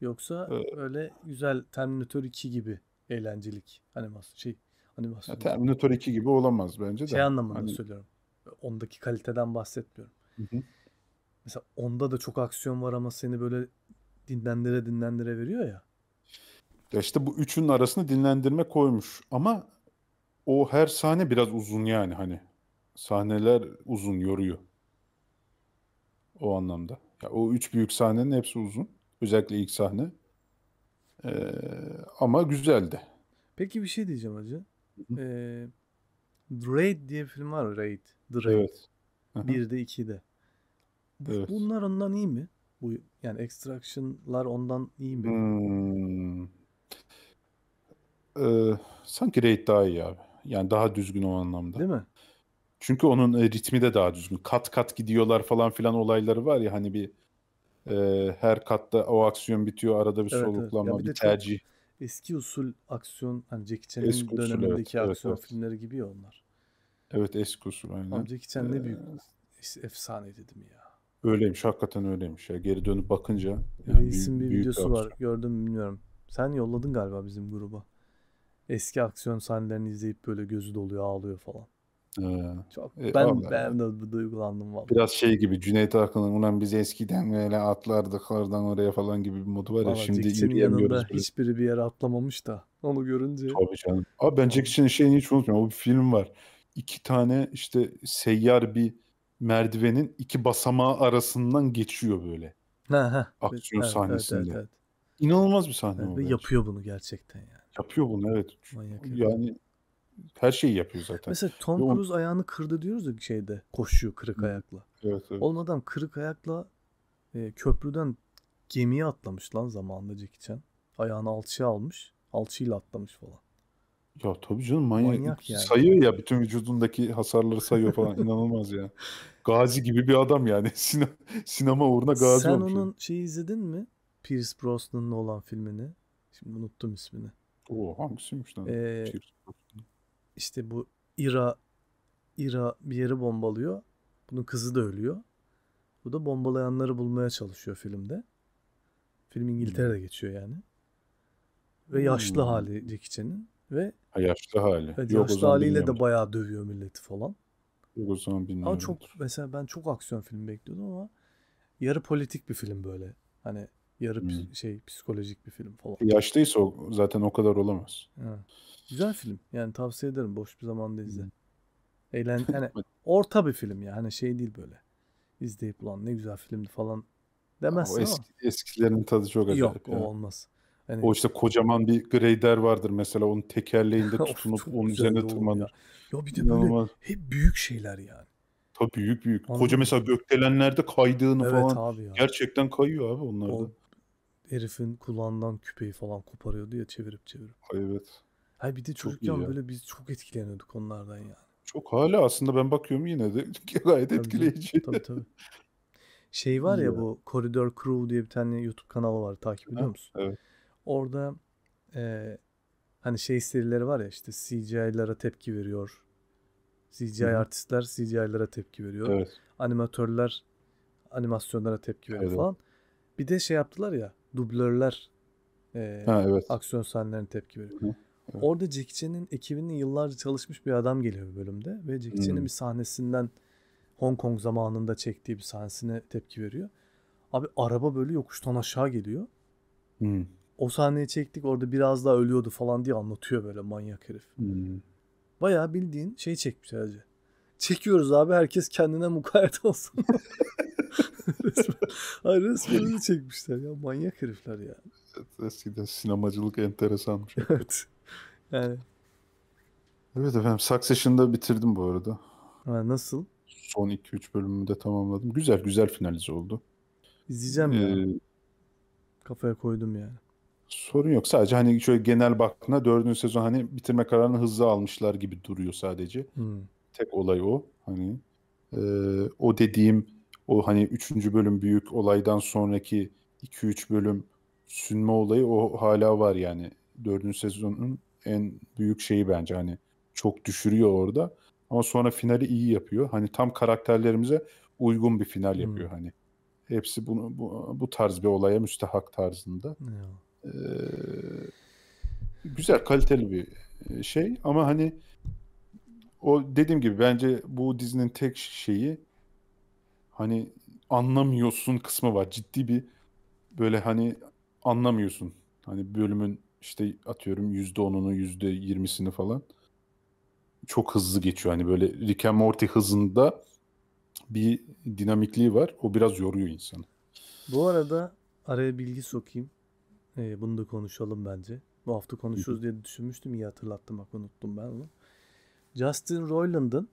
Yoksa ee, öyle güzel Terminator 2 gibi eğlencelik animasyon şey animasyon. Ya, Terminator 2 gibi olamaz bence de. Şey anlamında hani... söylüyorum. Ondaki kaliteden bahsetmiyorum. Hı-hı. Mesela onda da çok aksiyon var ama seni böyle dinlendire dinlendire veriyor ya. Ya işte bu üçünün arasını dinlendirme koymuş ama o her sahne biraz uzun yani hani sahneler uzun yoruyor. O anlamda. Ya, o üç büyük sahnenin hepsi uzun. Özellikle ilk sahne. Ee, ama güzeldi. Peki bir şey diyeceğim hacı. Ee, Raid diye bir film var. Raid. The Raid. Evet. Bir de iki de. Bu, evet. Bunlar ondan iyi mi? Bu yani Extraction'lar ondan iyi mi? Hmm. Ee, sanki Raid daha iyi abi. Yani daha düzgün o anlamda. Değil mi? Çünkü onun e, ritmi de daha düzgün. Kat kat gidiyorlar falan filan olayları var ya hani bir e, her katta o aksiyon bitiyor arada bir evet, soluklanma evet. bir, bir tercih. Eski usul aksiyon hani Jackie Chan'ın dönemindeki evet, aksiyon evet, filmleri gibi ya onlar. Evet eski usul aynen. Ama Jackie Chan ne büyük efsane dedim ya. Öyleymiş hakikaten öyleymiş ya. Geri dönüp bakınca. Yani Reis'in büyük, bir videosu büyük var gördüm bilmiyorum. Sen yolladın galiba bizim gruba. Eski aksiyon sahnelerini izleyip böyle gözü doluyor ağlıyor falan. Ee, Çok e, ben orada. beğendim bu duygulandım vallahi. Biraz şey gibi Cüneyt Arkın'ın ulan biz eskiden böyle atlardık oradan oraya falan gibi bir modu var ya Vallahi şimdi Jackson'in yanında böyle. hiçbiri bir yere atlamamış da onu görünce. Tabii canım. Abi ben Jack şeyini hiç unutmuyorum. O bir film var. İki tane işte seyyar bir merdivenin iki basamağı arasından geçiyor böyle. Ha, ha. Aksiyon evet, sahnesinde. Evet, evet, evet. İnanılmaz bir sahne evet, Yapıyor bunu gerçekten yani. Yapıyor bunu evet. Manyak yani her şeyi yapıyor zaten. Mesela Tom Cruise ayağını kırdı diyoruz ya şeyde koşuyor kırık ayakla. Evet, evet. Oğlum adam kırık ayakla e, köprüden gemiye atlamış lan zamanında Jackie Chan. Ayağını alçıya almış. Alçıyla atlamış falan. Ya tabii canım manyak. manyak yani. Sayıyor ya bütün vücudundaki hasarları sayıyor falan. inanılmaz ya. Gazi gibi bir adam yani. sinema uğruna gazi Sen olmuş. Sen onun şeyi izledin mi? Pierce Brosnan'la olan filmini. Şimdi unuttum ismini. Oo hangisiymiş lan? Ee, Pierce işte bu İra İra bir yeri bombalıyor. Bunun kızı da ölüyor. Bu da bombalayanları bulmaya çalışıyor filmde. Film hmm. İngiltere'de geçiyor yani. Ve hmm. yaşlı hmm. hali Jackie Chan'in ve ha, yaşlı hali. Evet, Yok, yaşlı haliyle de bayağı dövüyor milleti falan. Yok o zaman bilmiyorum. Ama çok mesela ben çok aksiyon filmi bekliyordum ama yarı politik bir film böyle. Hani yarı hmm. şey psikolojik bir film falan. Yaşlıysa o, zaten o kadar olamaz. Evet. Güzel film. Yani tavsiye ederim. Boş bir zamanda izle. Eğlen yani orta bir film yani Hani şey değil böyle. İzleyip ulan ne güzel filmdi falan demezsin o eski, Eskilerin tadı çok acayip. Yok yani. o olmaz. Hani... O işte kocaman bir grader vardır mesela onun tekerleğinde tutunup onun üzerine tırmanır. Ya. ya bir de İnanılmaz. hep büyük şeyler yani. Tabii büyük büyük. Anladım. Koca mesela gökdelenlerde kaydığını evet, falan. Abi ya. Gerçekten kayıyor abi onlarda. O herifin kulağından küpeyi falan koparıyordu ya çevirip çevirip. Evet. Ha bir de çocukken ya. böyle biz çok etkileniyorduk onlardan yani. Çok hala aslında ben bakıyorum yine de gayet etkileyici. Tabii tabii. Şey var ya, bu Corridor Crew diye bir tane YouTube kanalı var takip ediyor musun? evet. Orada e, hani şey serileri var ya işte CGI'lara tepki veriyor. CGI Hı. artistler CGI'lara tepki veriyor. Evet. Animatörler animasyonlara tepki veriyor evet. falan. Bir de şey yaptılar ya dublörler e, ha, evet. aksiyon sahnelerine tepki veriyor. Hı. Orada Jack Chan'in ekibinin yıllarca çalışmış bir adam geliyor bir bölümde ve Jack hmm. Chan'in bir sahnesinden Hong Kong zamanında çektiği bir sahnesine tepki veriyor. Abi araba böyle yokuştan aşağı geliyor. Hmm. O sahneyi çektik orada biraz daha ölüyordu falan diye anlatıyor böyle manyak herif. Hmm. Bayağı bildiğin şey çekmiş herhalde. Çekiyoruz abi herkes kendine mukayyet olsun. resmen, hayır resmen çekmişler ya manyak herifler ya. Eskiden sinemacılık enteresanmış. evet. Yani. Evet efendim Succession'da bitirdim bu arada. Ha, nasıl? Son 2-3 bölümümü de tamamladım. Güzel güzel finalize oldu. İzleyeceğim ee, ya. Kafaya koydum yani. Sorun yok. Sadece hani şöyle genel baktığında dördüncü sezon hani bitirme kararını hızlı almışlar gibi duruyor sadece. Hmm. Tek olay o. Hani e, o dediğim o hani üçüncü bölüm büyük olaydan sonraki 2-3 bölüm sünme olayı o hala var yani. Dördüncü sezonun en büyük şeyi bence hani çok düşürüyor orada. Ama sonra finali iyi yapıyor. Hani tam karakterlerimize uygun bir final hmm. yapıyor hani. Hepsi bunu bu, bu tarz bir olaya müstehak tarzında. Hmm. Ee, güzel kaliteli bir e, şey ama hani o dediğim gibi bence bu dizinin tek şeyi hani anlamıyorsun kısmı var. Ciddi bir böyle hani anlamıyorsun. Hani bölümün işte atıyorum %10'unu %20'sini falan çok hızlı geçiyor. Hani böyle Rick and Morty hızında bir dinamikliği var. O biraz yoruyor insanı. Bu arada araya bilgi sokayım. Ee, bunu da konuşalım bence. Bu hafta konuşuruz diye düşünmüştüm. İyi hatırlattım bak unuttum ben onu. Justin Roiland'ın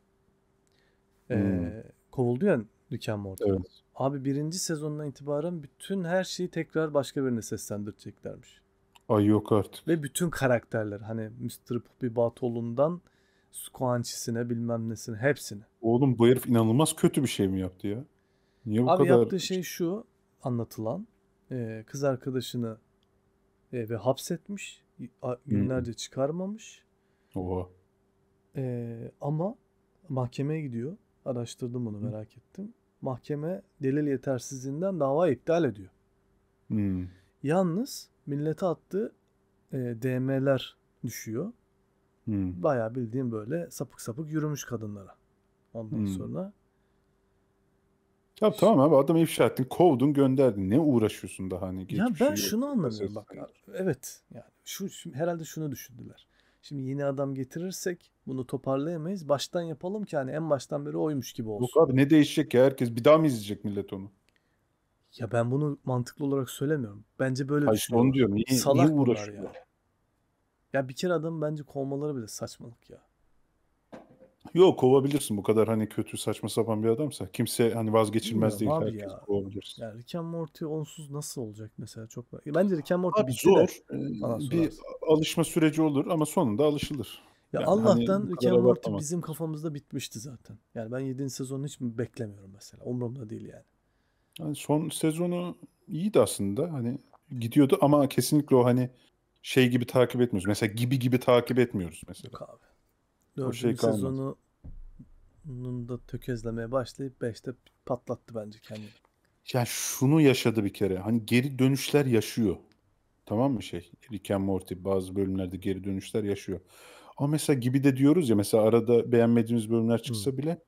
ee, hmm. e, kovuldu ya Dükkan Morty'den. Evet. Abi birinci sezondan itibaren bütün her şeyi tekrar başka birine seslendireceklermiş. Ay yok artık. Ve bütün karakterler hani Mr. Poppy Batolu'ndan Squanchis'ine bilmem nesine hepsini. Oğlum bu herif inanılmaz kötü bir şey mi yaptı ya? Niye bu Abi kadar... yaptığı şey şu anlatılan e, kız arkadaşını e, ve hapsetmiş günlerce hmm. çıkarmamış. Oha. E, ama mahkemeye gidiyor. Araştırdım bunu hmm. merak ettim. Mahkeme delil yetersizliğinden dava iptal ediyor. Hmm. Yalnız millete attığı e, DM'ler düşüyor. Hmm. Bayağı bildiğim böyle sapık sapık yürümüş kadınlara. Ondan hmm. sonra ya işte, tamam abi adamı ifşa ettin, kovdun, gönderdin. Ne uğraşıyorsun daha hani? Ya ben şunu anlamıyorum bak. Evet yani şu herhalde şunu düşündüler. Şimdi yeni adam getirirsek bunu toparlayamayız. Baştan yapalım ki hani en baştan beri oymuş gibi olsun. Yok abi ne değişecek ya herkes bir daha mı izleyecek millet onu? Ya ben bunu mantıklı olarak söylemiyorum. Bence böyle Hayır, Onu diyorum. Niye, Salak niye uğraşıyorlar? Ya. ya bir kere adam bence kovmaları bile saçmalık ya. Yok kovabilirsin bu kadar hani kötü saçma sapan bir adamsa. Kimse hani vazgeçilmez Bilmiyorum değil. Herkes ya. kovabilirsin. Ya Rick and Morty onsuz nasıl olacak mesela çok Bence Rick and Morty abi zor. De, ee, bir alışma süreci olur ama sonunda alışılır. Ya yani Allah'tan hani Rick and Morty bizim kafamızda bitmişti zaten. Yani ben 7. sezonu hiç beklemiyorum mesela. Umurumda değil yani. Yani son sezonu iyiydi aslında. Hani gidiyordu ama kesinlikle o hani şey gibi takip etmiyoruz. Mesela gibi gibi takip etmiyoruz mesela. Yok abi. Dördüncü şey sezonu da tökezlemeye başlayıp 5'te patlattı bence kendini. Yani şunu yaşadı bir kere. Hani geri dönüşler yaşıyor. Tamam mı şey? Rick and Morty bazı bölümlerde geri dönüşler yaşıyor. Ama mesela gibi de diyoruz ya mesela arada beğenmediğimiz bölümler çıksa Hı. bile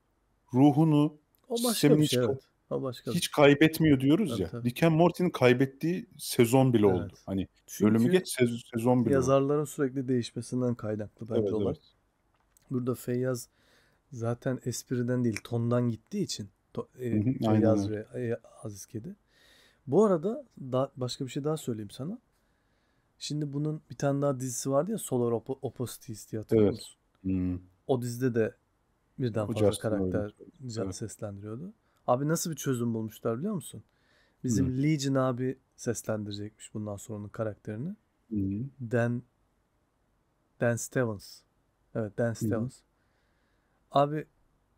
ruhunu o başka bir şey, evet. O başka hiç şey. kaybetmiyor diyoruz tabii, ya. Tabii. Rick and Morty'nin kaybettiği sezon bile evet. oldu. Hani ölümü geç sezon, sezon bile. Yazarların oldu. sürekli değişmesinden kaynaklı bence evet, olan. Evet. Burada Feyyaz zaten espriden değil tondan gittiği için e, Feyyaz ve e, Aziz Kedi. Bu arada da, başka bir şey daha söyleyeyim sana. Şimdi bunun bir tane daha dizisi vardı ya Solar Op- Opposites diye hatırlıyor evet. musun? Hmm. O dizide de birden fazla Justin karakter evet. seslendiriyordu. Abi nasıl bir çözüm bulmuşlar biliyor musun? Bizim Hı. Legion abi seslendirecekmiş bundan sonra onun karakterini. Hı. Dan Dan Stevens. Evet Dan Stevens. Hı. Abi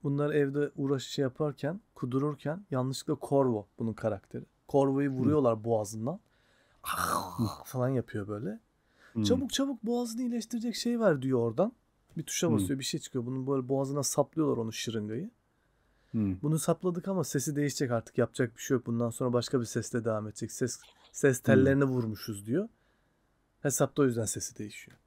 bunlar evde uğraşı şey yaparken, kudururken yanlışlıkla Corvo bunun karakteri. Corvo'yu vuruyorlar Hı. boğazından. Ah, falan yapıyor böyle. Hı. Çabuk çabuk boğazını iyileştirecek şey ver diyor oradan. Bir tuşa basıyor, Hı. bir şey çıkıyor. Bunun böyle boğazına saplıyorlar onu şırıngayı. Hmm. Bunu sapladık ama sesi değişecek artık yapacak bir şey yok. Bundan sonra başka bir sesle devam edecek. Ses ses tellerine hmm. vurmuşuz diyor. Hesapta o yüzden sesi değişiyor.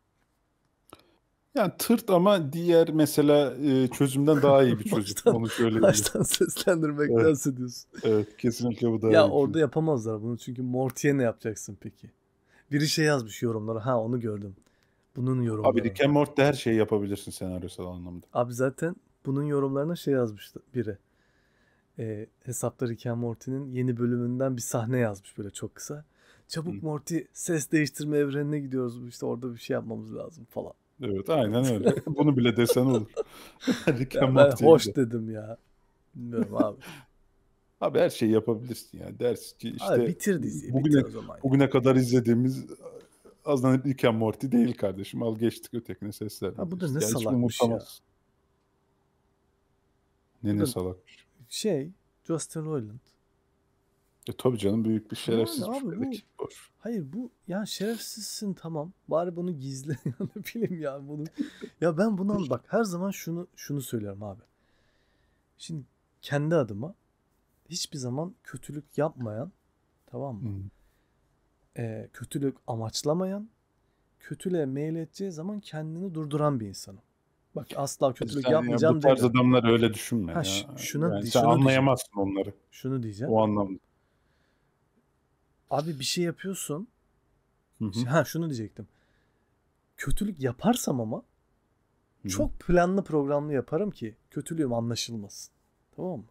Yani tırt ama diğer mesela e, çözümden daha iyi bir çözüm. baştan, Onu söyleyeyim. Baştan seslendirmek evet. diyorsun. Evet kesinlikle bu daha ya iyi. Ya orada yapamazlar bunu çünkü Morty'e ne yapacaksın peki? Biri şey yazmış yorumlara ha onu gördüm. Bunun yorumları. Abi Rick and Morty'de her şeyi yapabilirsin senaryosal anlamda. Abi zaten bunun yorumlarına şey yazmıştı biri. E, ee, hesapta Rick and Morty'nin yeni bölümünden bir sahne yazmış böyle çok kısa. Çabuk Hı. Morty ses değiştirme evrenine gidiyoruz. İşte orada bir şey yapmamız lazım falan. Evet aynen öyle. Bunu bile desen olur. Rick and ben hoş gibi. dedim ya. Bilmiyorum abi. Abi her şeyi yapabilirsin yani. Dersin ki işte Abi bitir diziyi, bugüne, bitir o zaman yani. bugüne kadar izlediğimiz azdan Rick and Morty değil kardeşim. Al geçtik ötekine sesler. Ha bu da ne işte salakmış ya. Ne ne salak. Şey Justin Roiland. E tabii canım büyük bir şerefsiz yani abi, bu, boş. Hayır bu yani şerefsizsin tamam. Bari bunu gizle. ne bileyim ya bunu. ya ben bundan bak her zaman şunu şunu söylüyorum abi. Şimdi kendi adıma hiçbir zaman kötülük yapmayan tamam mı? E, kötülük amaçlamayan kötülüğe meyil zaman kendini durduran bir insanım. Bak asla kötülük yani yapmayacağım ya, Bu tarz adamlar öyle düşünme ha, ya. Şuna, yani sen anlayamazsın diyeceğim. onları. Şunu diyeceğim. O anlamda. Abi bir şey yapıyorsun. Hı hı. Ha şunu diyecektim. Kötülük yaparsam ama hı. çok planlı programlı yaparım ki kötülüğüm anlaşılmasın. Tamam mı?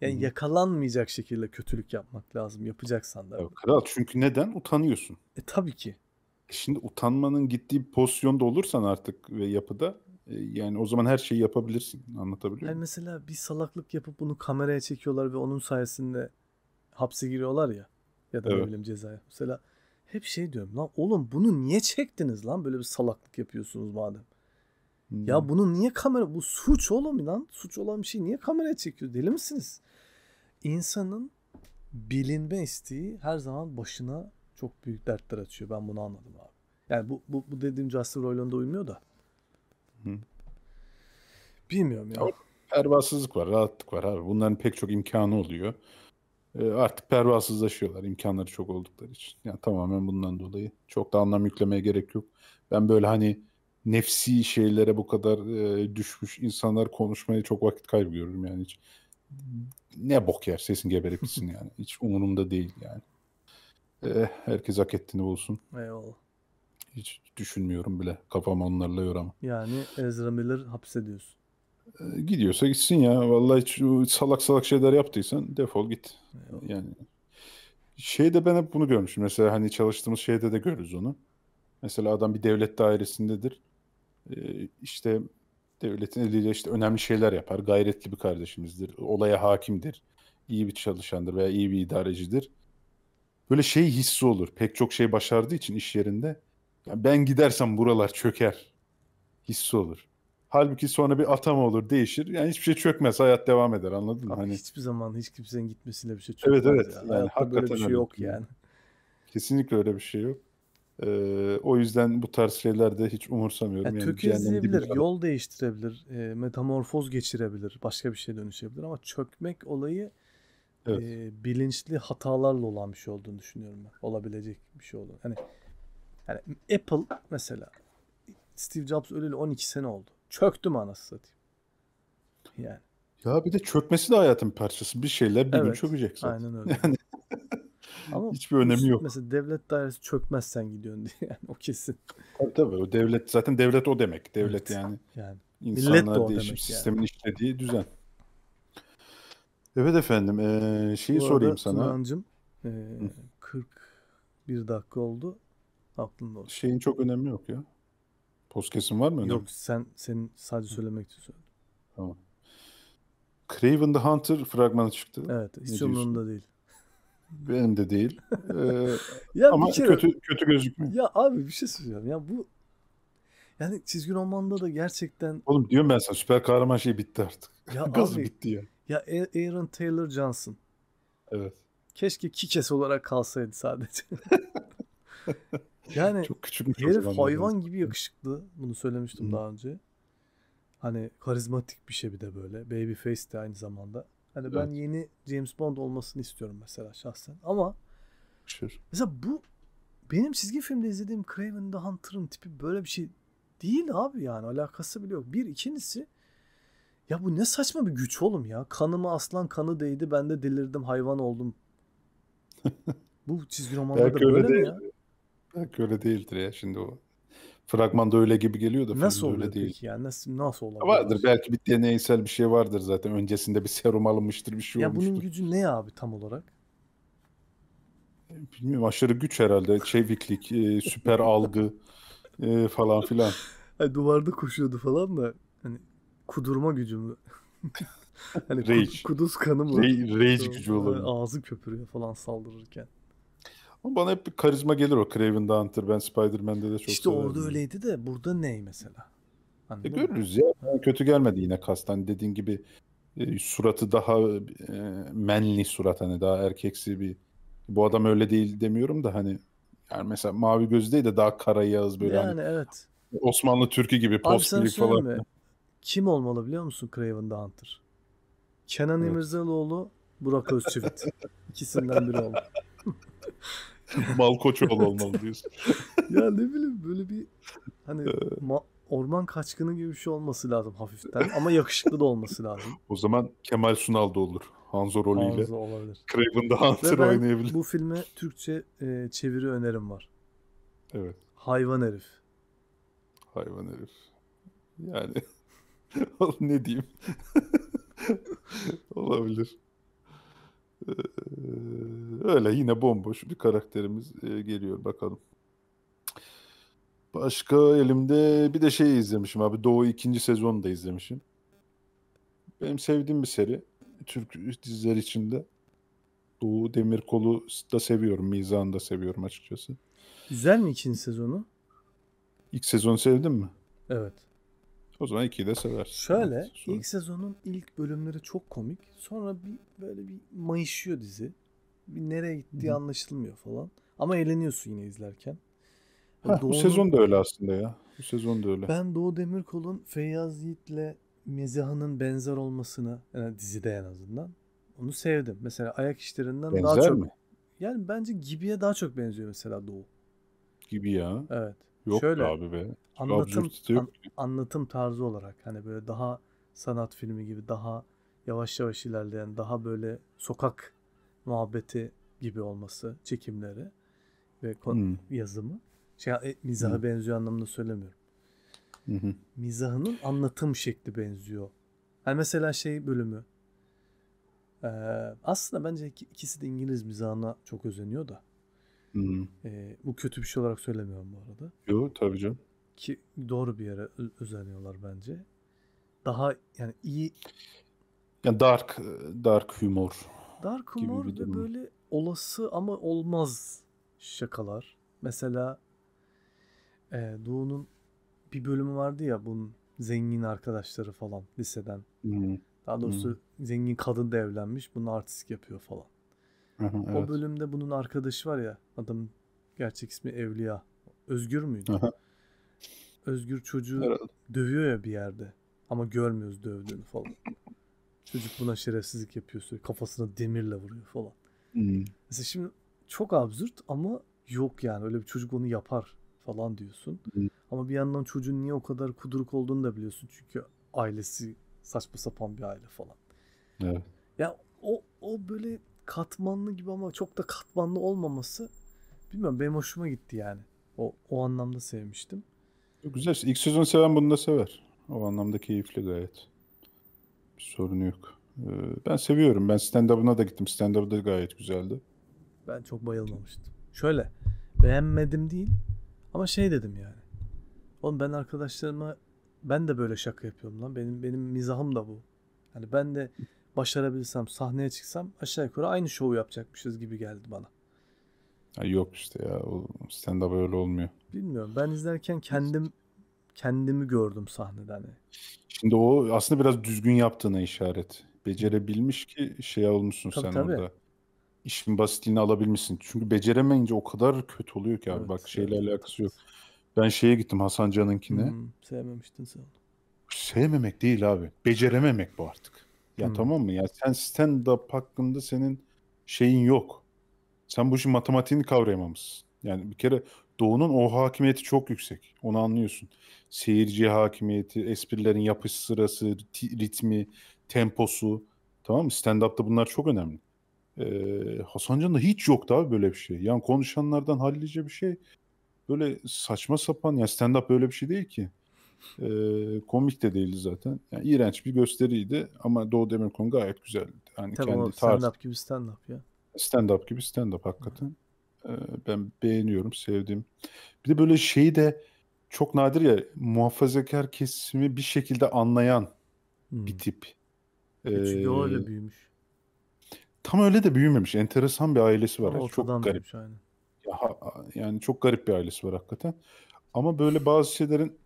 Yani hı. yakalanmayacak şekilde kötülük yapmak lazım yapacaksan da. Ya, kral çünkü neden? Utanıyorsun. E tabii ki. Şimdi utanmanın gittiği pozisyonda olursan artık ve yapıda e, yani o zaman her şeyi yapabilirsin. Anlatabiliyor yani Mesela bir salaklık yapıp bunu kameraya çekiyorlar ve onun sayesinde hapse giriyorlar ya. Ya da evet. ne bileyim cezaya. Mesela hep şey diyorum lan oğlum bunu niye çektiniz lan böyle bir salaklık yapıyorsunuz madem. Hmm. Ya bunu niye kamera bu suç oğlum lan suç olan bir şey niye kameraya çekiyor deli misiniz? İnsanın bilinme isteği her zaman başına çok büyük dertler açıyor ben bunu anladım abi. Yani bu, bu, bu dediğim Justin Roiland'a uymuyor da Bilmiyorum ya. Pervasızlık var, rahatlık var abi. Bunların pek çok imkanı oluyor. E, artık pervasızlaşıyorlar imkanları çok oldukları için. Yani tamamen bundan dolayı. Çok da anlam yüklemeye gerek yok. Ben böyle hani nefsi şeylere bu kadar e, düşmüş insanlar konuşmaya çok vakit kaybı görürüm yani hiç. Ne bok yer sesin geberip gitsin yani. Hiç umurumda değil yani. Ee, herkes hak ettiğini bulsun. Eyvallah hiç düşünmüyorum bile. kafam onlarla yoramam. Yani Ezra Miller hapse diyorsun. E, ee, gidiyorsa gitsin ya. Vallahi hiç salak salak şeyler yaptıysan defol git. Yok. Yani şeyde ben hep bunu görmüşüm. Mesela hani çalıştığımız şeyde de görürüz onu. Mesela adam bir devlet dairesindedir. E, işte devletin eliyle işte önemli şeyler yapar. Gayretli bir kardeşimizdir. Olaya hakimdir. İyi bir çalışandır veya iyi bir idarecidir. Böyle şey hissi olur. Pek çok şey başardığı için iş yerinde yani ben gidersem buralar çöker hissi olur. Halbuki sonra bir atama olur, değişir. Yani hiçbir şey çökmez, hayat devam eder anladın mı? hani... Hiçbir zaman hiç kimsenin gitmesine bir şey çökmez. Evet evet. Ya. Yani Hayatta hakikaten böyle bir şey yok yani. Kesinlikle öyle bir şey yok. Ee, o yüzden bu tarz şeylerde hiç umursamıyorum. Yani, yani tökezleyebilir, yol değiştirebilir, e, metamorfoz geçirebilir, başka bir şeye dönüşebilir ama çökmek olayı evet. e, bilinçli hatalarla olan bir şey olduğunu düşünüyorum ben. Olabilecek bir şey olduğunu. Hani yani Apple mesela Steve Jobs öleli 12 sene oldu. Çöktü mü anası satayım. Yani. Ya bir de çökmesi de hayatın parçası. Bir şeyler bir evet, gün çökecek zaten. Aynen öyle. Yani. Ama hiçbir önemi yok. Mesela devlet dairesi çökmezsen gidiyorsun diye yani o kesin. Tabii tabii o devlet zaten devlet o demek. Devlet evet. yani. Yani insanlar millet değişim demek sistemin yani. işlediği düzen. Evet efendim, ee, şeyi Bu sorayım sana. Tunancım, e, 41 dakika oldu. Aklında olsun. Şeyin çok önemli yok ya. Post kesim var mı? önemli? Yok sen senin sadece söylemek için söyledim. Tamam. Craven the Hunter fragmanı çıktı. Evet hiç umurumda değil. Benim de değil. Ee, ya ama kere, kötü kötü gözükmüyor. Ya abi bir şey söyleyeceğim. Ya bu yani çizgi romanda da gerçekten Oğlum diyorum ben sana süper kahraman şey bitti artık. Ya Gazı abi, bitti ya. Ya Aaron Taylor Johnson. Evet. Keşke Kikes olarak kalsaydı sadece. Yani çok küçük herif hayvan gibi yakışıklı. Bunu söylemiştim Hı. daha önce. Hani karizmatik bir şey bir de böyle. baby face de aynı zamanda. Hani evet. ben yeni James Bond olmasını istiyorum mesela şahsen. Ama Şur. mesela bu benim çizgi filmde izlediğim Craven the Hunter'ın tipi böyle bir şey değil abi yani. Alakası bile yok. Bir ikincisi ya bu ne saçma bir güç oğlum ya. Kanıma aslan kanı değdi ben de delirdim hayvan oldum. bu çizgi romanlarda böyle mi ya? Belki öyle değildir ya şimdi o. Fragmanda öyle gibi geliyor da nasıl oluyor öyle peki değil. yani nasıl nasıl olabilir? Vardır belki bir deneysel bir şey vardır zaten. Öncesinde bir serum alınmıştır bir şey Ya olmuştur. bunun gücü ne abi tam olarak? Bilmiyorum aşırı güç herhalde. Çeviklik, e, süper algı e, falan filan. Hani duvarda koşuyordu falan da hani kudurma gücü mü? hani Rage. kuduz kanı mı? Rage, rage gücü olabilir. Ağzı köpürüyor falan saldırırken. Ama bana hep bir karizma gelir o Craven the Hunter. Ben Spider-Man'de de çok İşte severdim. orada öyleydi de burada ne mesela? e, görürüz ya. Kötü gelmedi yine kastan. Hani dediğin gibi e, suratı daha e, menli surat hani daha erkeksi bir bu adam öyle değil demiyorum da hani yani mesela mavi gözü değil de daha kara yağız böyle hani yani hani, evet. Osmanlı Türkü gibi post falan. Mi? Kim olmalı biliyor musun Craven the Hunter? Kenan evet. İmirzalıoğlu, Burak Özçivit. İkisinden biri oldu. Mal Malkoçoğlu olmalı diyorsun. ya ne bileyim böyle bir hani ee, ma- orman kaçkını gibi bir şey olması lazım hafiften ama yakışıklı da olması lazım. O zaman Kemal Sunal da olur. Hanzo rolüyle. Hanzo olabilir. Craven'da Hunter oynayabilir. Bu filme Türkçe e, çeviri önerim var. Evet. Hayvan herif. Hayvan herif. Yani ne diyeyim? Olabilir. Ee, öyle yine bomboş bir karakterimiz e, geliyor bakalım. Başka elimde bir de şey izlemişim abi. Doğu ikinci sezonu da izlemişim. Benim sevdiğim bir seri. Türk dizileri içinde. Doğu Demirkol'u da seviyorum. Mizan'ı da seviyorum açıkçası. Güzel mi ikinci sezonu? İlk sezonu sevdin mi? Evet. O zaman 2'yi de sever. Şöyle sonra. ilk sezonun ilk bölümleri çok komik. Sonra bir böyle bir mayışıyor dizi. Bir nereye gittiği Hı. anlaşılmıyor falan. Ama eğleniyorsun yine izlerken. Heh, Doğu... Bu sezon da öyle aslında ya. Bu sezon da öyle. Ben Doğu Demirkol'un Feyyaz Yiğit'le Mezaha'nın benzer olmasını yani dizide en azından onu sevdim. Mesela ayak işlerinden benzer daha çok. Benzer Mi? Yani bence Gibi'ye daha çok benziyor mesela Doğu. Gibi ya. Evet. Yok Şöyle, abi be. Anlatım, an, anlatım tarzı olarak hani böyle daha sanat filmi gibi daha yavaş yavaş ilerleyen daha böyle sokak muhabbeti gibi olması çekimleri ve hmm. yazımı şey e, mizaha hmm. benziyor anlamında söylemiyorum. Hmm. Mizahının anlatım şekli benziyor. Yani mesela şey bölümü ee, aslında bence ikisi de İngiliz mizahına çok özeniyor da. E, bu kötü bir şey olarak söylemiyorum bu arada. Yok tabii canım. Ki doğru bir yere özeniyorlar bence. Daha yani iyi yani dark e, dark humor. Dark humor ve durum. böyle olası ama olmaz şakalar. Mesela e, Doğu'nun bir bölümü vardı ya bunun zengin arkadaşları falan liseden. Hmm. Daha doğrusu hmm. zengin kadın da evlenmiş. Bunu artist yapıyor falan evet. O bölümde bunun arkadaşı var ya adam gerçek ismi Evliya. Özgür müydü? Özgür çocuğu evet. dövüyor ya bir yerde. Ama görmüyoruz dövdüğünü falan. Çocuk buna şerefsizlik yapıyor sürekli. Kafasına demirle vuruyor falan. Hmm. Mesela şimdi çok absürt ama yok yani. Öyle bir çocuk onu yapar falan diyorsun. Hmm. Ama bir yandan çocuğun niye o kadar kuduruk olduğunu da biliyorsun. Çünkü ailesi saçma sapan bir aile falan. Evet. Ya o, o böyle katmanlı gibi ama çok da katmanlı olmaması bilmiyorum benim hoşuma gitti yani. O, o anlamda sevmiştim. Çok Güzel. İlk sezon seven bunu da sever. O anlamda keyifli gayet. Bir sorunu yok. Ee, ben seviyorum. Ben stand-up'ına da gittim. Stand-up da gayet güzeldi. Ben çok bayılmamıştım. Şöyle beğenmedim değil ama şey dedim yani. Oğlum ben arkadaşlarıma ben de böyle şaka yapıyorum lan. Benim benim mizahım da bu. Hani ben de başarabilsem, sahneye çıksam aşağı yukarı aynı şovu yapacakmışız gibi geldi bana. Ha, yok işte ya. Stand-up öyle olmuyor. Bilmiyorum. Ben izlerken kendim kendimi gördüm sahnede hani. Şimdi o aslında biraz düzgün yaptığına işaret. Becerebilmiş ki şey olmuşsun tabii, sen tabii. orada. İşin basitliğini alabilmişsin. Çünkü beceremeyince o kadar kötü oluyor ki abi. Evet, Bak şeyle alakası yok. Ben şeye gittim Hasan Can'ınkine. Hmm, sevmemiştin sen onu. Sevmemek değil abi. Becerememek bu artık. Ya hmm. tamam mı? Ya sen stand-up hakkında senin şeyin yok. Sen bu işin matematiğini kavrayamamışsın. Yani bir kere Doğu'nun o hakimiyeti çok yüksek. Onu anlıyorsun. Seyirci hakimiyeti, esprilerin yapış sırası, ritmi, temposu. Tamam mı? Stand-up'ta bunlar çok önemli. Ee, Hasan Can'da hiç yoktu abi böyle bir şey. Yani konuşanlardan hallice bir şey. Böyle saçma sapan ya stand-up böyle bir şey değil ki. E, komik de değildi zaten. Yani iğrenç bir gösteriydi ama Doğu Demirkon gayet güzeldi. Yani Tabii kendi tarz... stand-up gibi stand-up ya. Stand-up gibi stand-up hakikaten. E, ben beğeniyorum, sevdim. Bir de böyle şeyi de çok nadir ya muhafazakar kesimi bir şekilde anlayan hmm. bir tip. E çünkü ee, öyle büyümüş. Tam öyle de büyümemiş. Enteresan bir ailesi var. Ortadan çok garip. Büyümüş, Ya, yani çok garip bir ailesi var hakikaten. Ama böyle bazı şeylerin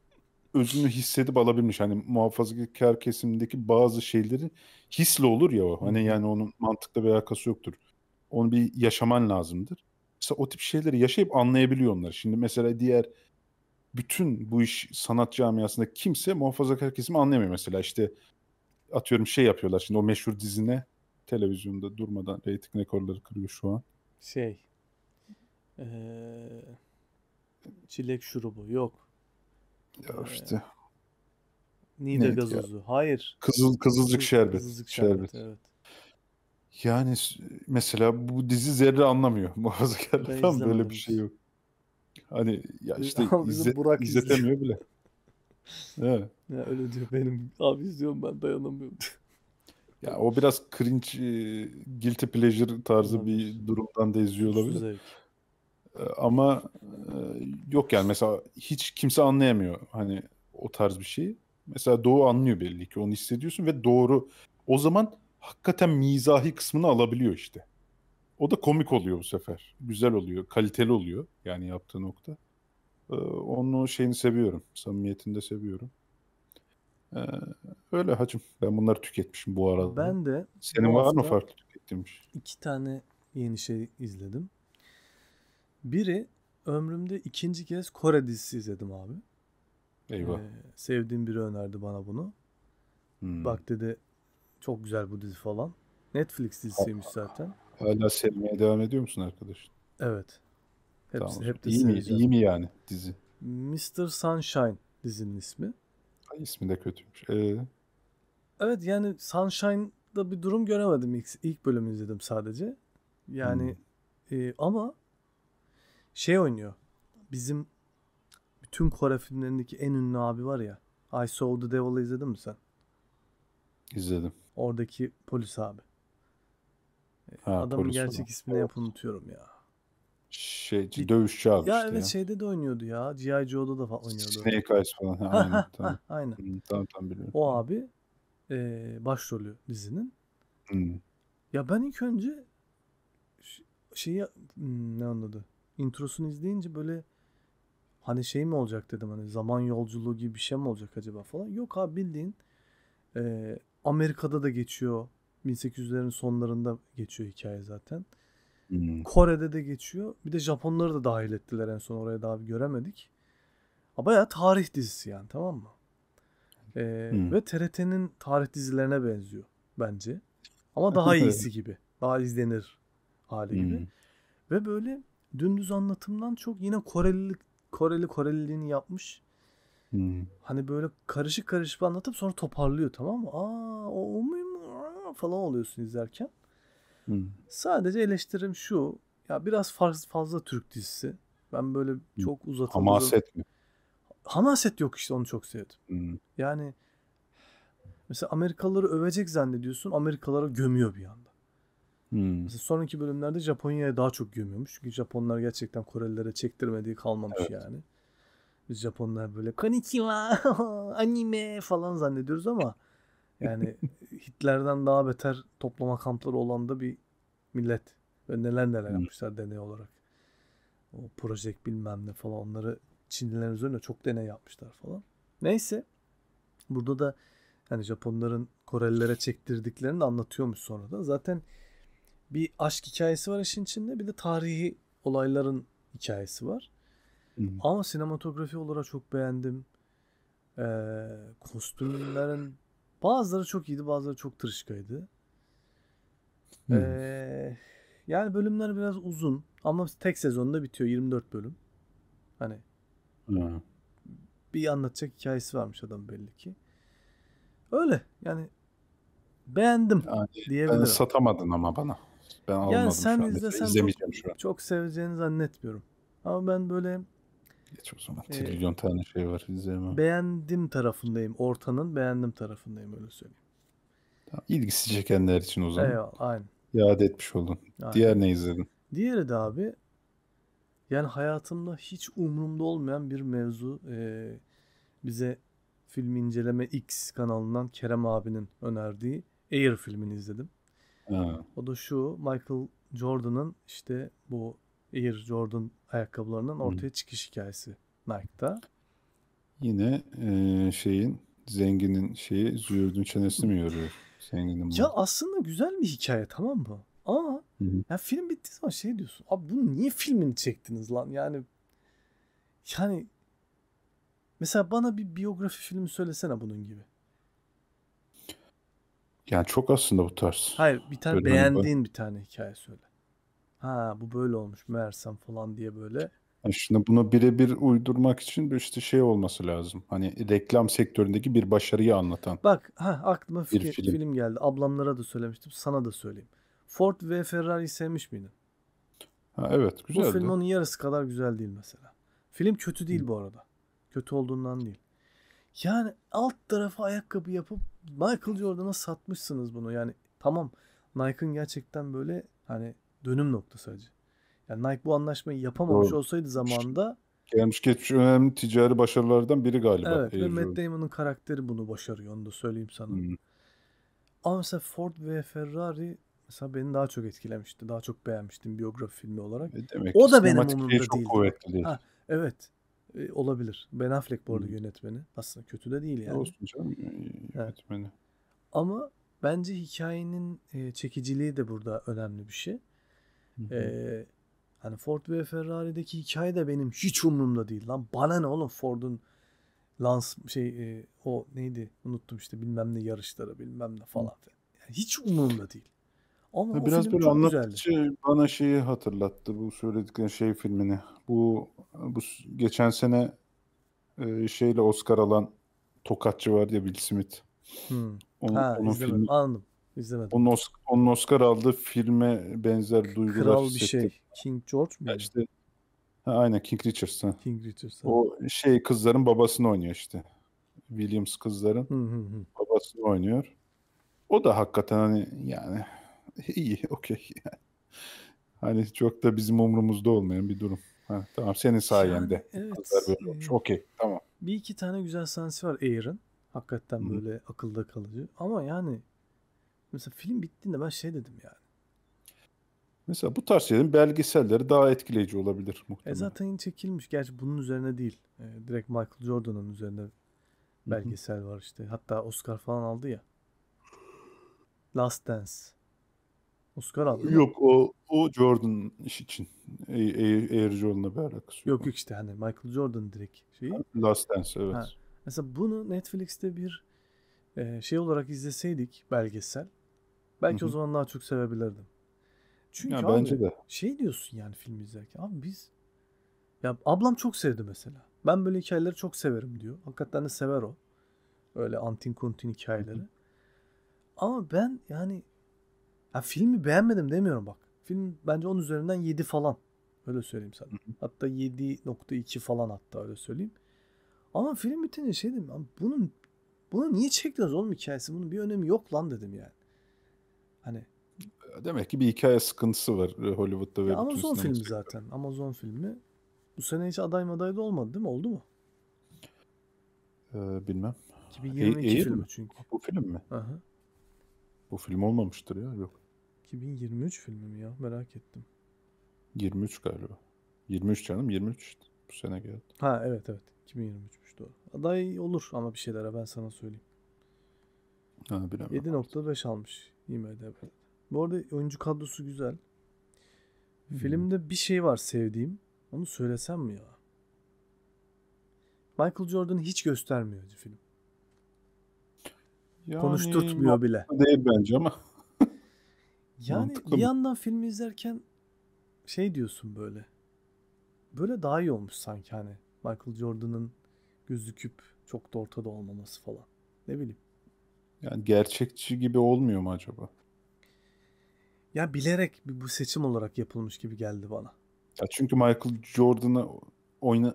özünü hissedip alabilmiş. Hani muhafazakar kesimindeki bazı şeyleri hisle olur ya o. Hani yani onun mantıkla bir alakası yoktur. Onu bir yaşaman lazımdır. İşte o tip şeyleri yaşayıp anlayabiliyor onlar. Şimdi mesela diğer bütün bu iş sanat camiasında kimse muhafazakar kesimi anlayamıyor mesela. işte atıyorum şey yapıyorlar şimdi o meşhur dizine televizyonda durmadan reyting rekorları kırıyor şu an. Şey ee, çilek şurubu yok. Ya ee, işte. Nide Neydi gazozu. Ya? Hayır. Kızıl kızılcık Kızıl, şerbet. Kızılcık şerbet. Evet. Yani mesela bu dizi zerre anlamıyor. Muhafazakarlar böyle bir şey yok. Hani ya ee, işte izle, Burak izletemiyor bile. evet. Ya öyle diyor benim abi izliyorum ben dayanamıyorum. ya o biraz cringe e, guilty pleasure tarzı Anladım. bir durumdan da izliyor olabilir. Zevk. Ee, ama e, yok yani mesela hiç kimse anlayamıyor hani o tarz bir şeyi. Mesela Doğu anlıyor belli ki onu hissediyorsun ve doğru o zaman hakikaten mizahi kısmını alabiliyor işte. O da komik oluyor bu sefer. Güzel oluyor, kaliteli oluyor yani yaptığı nokta. Ee, onun şeyini seviyorum. Samimiyetini de seviyorum. Ee, öyle hacım. Ben bunları tüketmişim bu arada. Ben de. Senin var mı farklı tükettiğin şey? İki tane yeni şey izledim. Biri ömrümde ikinci kez Kore dizisi izledim abi. Eyvah. Ee, sevdiğim biri önerdi bana bunu. Hmm. Bak dedi çok güzel bu dizi falan. Netflix dizisiymiş zaten. Hala sevmeye devam ediyor musun arkadaşın? Evet. Hepsi, tamam. hep de iyi, mi, iyi mi yani dizi? Mr. Sunshine dizinin ismi. Ha, ismi de kötüymüş. Ee? Evet yani Sunshine'da bir durum göremedim. İlk, ilk bölümü izledim sadece. Yani hmm. e, ama şey oynuyor. Bizim bütün Kore filmlerindeki en ünlü abi var ya. I Saw the Devil'ı izledin mi sen? İzledim. Oradaki polis abi. E, ha, Adamın gerçek adam. ismini evet. unutuyorum ya. Şey, Bir, dövüşçü abi ya işte. Evet, ya şeyde de oynuyordu ya. G.I. Joe'da da falan oynuyordu. Snake Eyes falan. Aynen. tamam. Aynen. tamam tamam biliyorum. O abi e, başrolü dizinin. Hı. Ya ben ilk önce şeyi hmm, ne anladı? introsunu izleyince böyle hani şey mi olacak dedim hani zaman yolculuğu gibi bir şey mi olacak acaba falan. Yok abi bildiğin e, Amerika'da da geçiyor. 1800'lerin sonlarında geçiyor hikaye zaten. Hmm. Kore'de de geçiyor. Bir de Japonları da dahil ettiler en son oraya daha bir göremedik. Ama bayağı tarih dizisi yani tamam mı? Ee, hmm. Ve TRT'nin tarih dizilerine benziyor bence. Ama daha iyisi gibi. Daha izlenir hali gibi. Hmm. Ve böyle dümdüz anlatımdan çok yine Korelilik Koreli Koreliliğini yapmış. Hmm. Hani böyle karışık karışık anlatıp sonra toparlıyor tamam mı? Aa o, o muyum Aa, falan oluyorsun izlerken. Hmm. Sadece eleştirim şu. Ya biraz fazla, fazla Türk dizisi. Ben böyle hmm. çok uzatıldım. Hamaset mi? Hamaset yok işte onu çok sevdim. Hmm. Yani mesela Amerikalıları övecek zannediyorsun. Amerikalara gömüyor bir anda. Hmm. Mesela sonraki bölümlerde Japonya'ya daha çok gömüyormuş. Çünkü Japonlar gerçekten Korelilere çektirmediği kalmamış evet. yani. Biz Japonlar böyle konnichiwa anime falan zannediyoruz ama yani Hitler'den daha beter toplama kampları olan da bir millet. Ve neler neler hmm. yapmışlar deney olarak. O proje bilmem ne falan onları Çinlilerin üzerine çok deney yapmışlar falan. Neyse. Burada da yani Japonların Korelilere çektirdiklerini anlatıyormuş sonradan Zaten bir aşk hikayesi var işin içinde bir de tarihi olayların hikayesi var. Hı. Ama sinematografi olarak çok beğendim. Ee, kostümlerin bazıları çok iyiydi bazıları çok tırışkaydı. Ee, yani bölümler biraz uzun ama tek sezonda bitiyor 24 bölüm. Hani Hı. bir anlatacak hikayesi varmış adam belli ki. Öyle yani beğendim yani, diyebilirim. Yani satamadın ama bana. Ben yani sen şu an. izlesen İzlemeyeceğim çok, şu an. Çok seveceğini zannetmiyorum. Ama ben böyle Geç o zaman. E, Trilyon tane şey var izleme. Beğendim tarafındayım. Ortanın beğendim tarafındayım öyle söyleyeyim. Tamam, ilgisi çekenler için o zaman. Eyvallah aynen. Yad etmiş oldun. Aynen. Diğer ne izledin? Diğeri de abi yani hayatımda hiç umurumda olmayan bir mevzu e, bize film inceleme X kanalından Kerem abinin önerdiği Air filmini izledim. Ha. O da şu Michael Jordan'ın işte bu Air Jordan ayakkabılarının Hı. ortaya çıkış hikayesi Nike'da. Yine e, şeyin zenginin şeyi züğürdün çenesini mi yoruyor? Zenginin bu. Ya aslında güzel bir hikaye tamam mı? Ama -hı. ya film bittiği zaman şey diyorsun. Abi bunu niye filmini çektiniz lan? Yani yani mesela bana bir biyografi filmi söylesene bunun gibi. Yani çok aslında bu tarz. Hayır bir tane Bölümün beğendiğin var. bir tane hikaye söyle. Ha bu böyle olmuş meğersem falan diye böyle. Yani şimdi bunu birebir uydurmak için bir işte şey olması lazım. Hani reklam sektöründeki bir başarıyı anlatan. Bak ha aklıma fikir, bir film. film geldi. Ablamlara da söylemiştim sana da söyleyeyim. Ford ve Ferrari sevmiş miydin? Ha, evet güzeldi. Bu film onun yarısı kadar güzel değil mesela. Film kötü değil Hı. bu arada. Kötü olduğundan değil. Yani alt tarafı ayakkabı yapıp Michael Jordan'a satmışsınız bunu. Yani tamam Nike'ın gerçekten böyle hani dönüm noktası acı. Yani Nike bu anlaşmayı yapamamış Doğru. olsaydı zamanında gelmiş geçmiş önemli ticari başarılardan biri galiba. Evet Air ve Matt Damon'ın karakteri bunu başarıyor onu da söyleyeyim sana. Hmm. Ama mesela Ford ve Ferrari mesela beni daha çok etkilemişti. Daha çok beğenmiştim biyografi filmi olarak. E demek o da benim umurumda değildi. Çok kuvvetli değil. Ha, evet e, olabilir. Ben Affleck bu arada hmm. yönetmeni. Aslında kötü de değil yani. Olsun canım e, yönetmeni. Evet. Ama bence hikayenin e, çekiciliği de burada önemli bir şey. Hmm. E, hani Ford ve Ferrari'deki hikaye de benim hiç umurumda değil lan. Bana ne oğlum Ford'un lans şey e, o neydi unuttum işte bilmem ne yarışları bilmem ne falan. Yani hiç umurumda değil. Ama biraz böyle anlattıkça bana şeyi hatırlattı bu söyledikleri şey filmini. Bu bu geçen sene e, şeyle Oscar alan Tokatçı var ya Bill Smith. Hmm. Onun, ha, onun Filmi, Anladım. İzlemedim. Onun, Oscar, onun Oscar aldığı filme benzer duygular Kral hissettim. bir şey. King George mu? İşte, ha, aynen King Richards. Ha. King Richards. Ha. O şey kızların babasını oynuyor işte. Williams kızların hı hı hı. babasını oynuyor. O da hakikaten hani yani İyi, okey. hani çok da bizim umrumuzda olmayan bir durum. Ha, tamam senin sayende. Yani, evet. Ee, okey, tamam. Bir iki tane güzel sahnesi var Air'ın. Hakikaten Hı. böyle akılda kalıcı. Ama yani mesela film bittiğinde ben şey dedim yani. Mesela bu tarz şeylerin belgeselleri daha etkileyici olabilir e, muhtemelen. E zaten çekilmiş. Gerçi bunun üzerine değil. E, direkt Michael Jordan'ın üzerinde belgesel Hı-hı. var işte. Hatta Oscar falan aldı ya. Last Dance. Oscar aldı. Yok o o Jordan iş için. Air, e, e, Air Jordan'la bir alakası yok. Yok işte hani Michael Jordan direkt şeyi. Last Dance evet. Ha. Mesela bunu Netflix'te bir e, şey olarak izleseydik belgesel belki Hı-hı. o zaman daha çok sevebilirdim. Çünkü ya, bence de. şey diyorsun yani film izlerken abi biz ya ablam çok sevdi mesela. Ben böyle hikayeleri çok severim diyor. Hakikaten de sever o. Öyle antin Kontin hikayeleri. Hı-hı. Ama ben yani Ha, filmi beğenmedim demiyorum bak. Film bence 10 üzerinden 7 falan. Öyle söyleyeyim sana. Hatta 7.2 falan hatta öyle söyleyeyim. Ama film bitince şey dedim. Abi bunun bunu niye çektiniz oğlum hikayesi? Bunun bir önemi yok lan dedim yani. Hani demek ki bir hikaye sıkıntısı var e, Hollywood'da ve Amazon filmi zaten. Amazon filmi. Bu sene hiç aday maday da olmadı değil mi? Oldu mu? Ee, bilmem. 2022 e, filmi mi? çünkü. Bu film mi? Aha. Bu film olmamıştır ya. Yok. 2023 filmi mi ya? Merak ettim. 23 galiba. 23 canım 23 işte. Bu sene geldi. Ha evet evet. 2023'müş doğru. Aday olur ama bir şeylere ben sana söyleyeyim. Ha bilemem. 7.5 almış IMDb. Bu arada oyuncu kadrosu güzel. Hmm. Filmde bir şey var sevdiğim. Onu söylesem mi ya? Michael Jordan'ı hiç göstermiyor film. Yani, Konuşturtmuyor bile. Değil bence ama. Yani Mantıklı bir mı? yandan filmi izlerken şey diyorsun böyle. Böyle daha iyi olmuş sanki hani. Michael Jordan'ın gözüküp çok da ortada olmaması falan. Ne bileyim. Yani gerçekçi gibi olmuyor mu acaba? Ya bilerek bu seçim olarak yapılmış gibi geldi bana. Ya çünkü Michael Jordan'ı oyna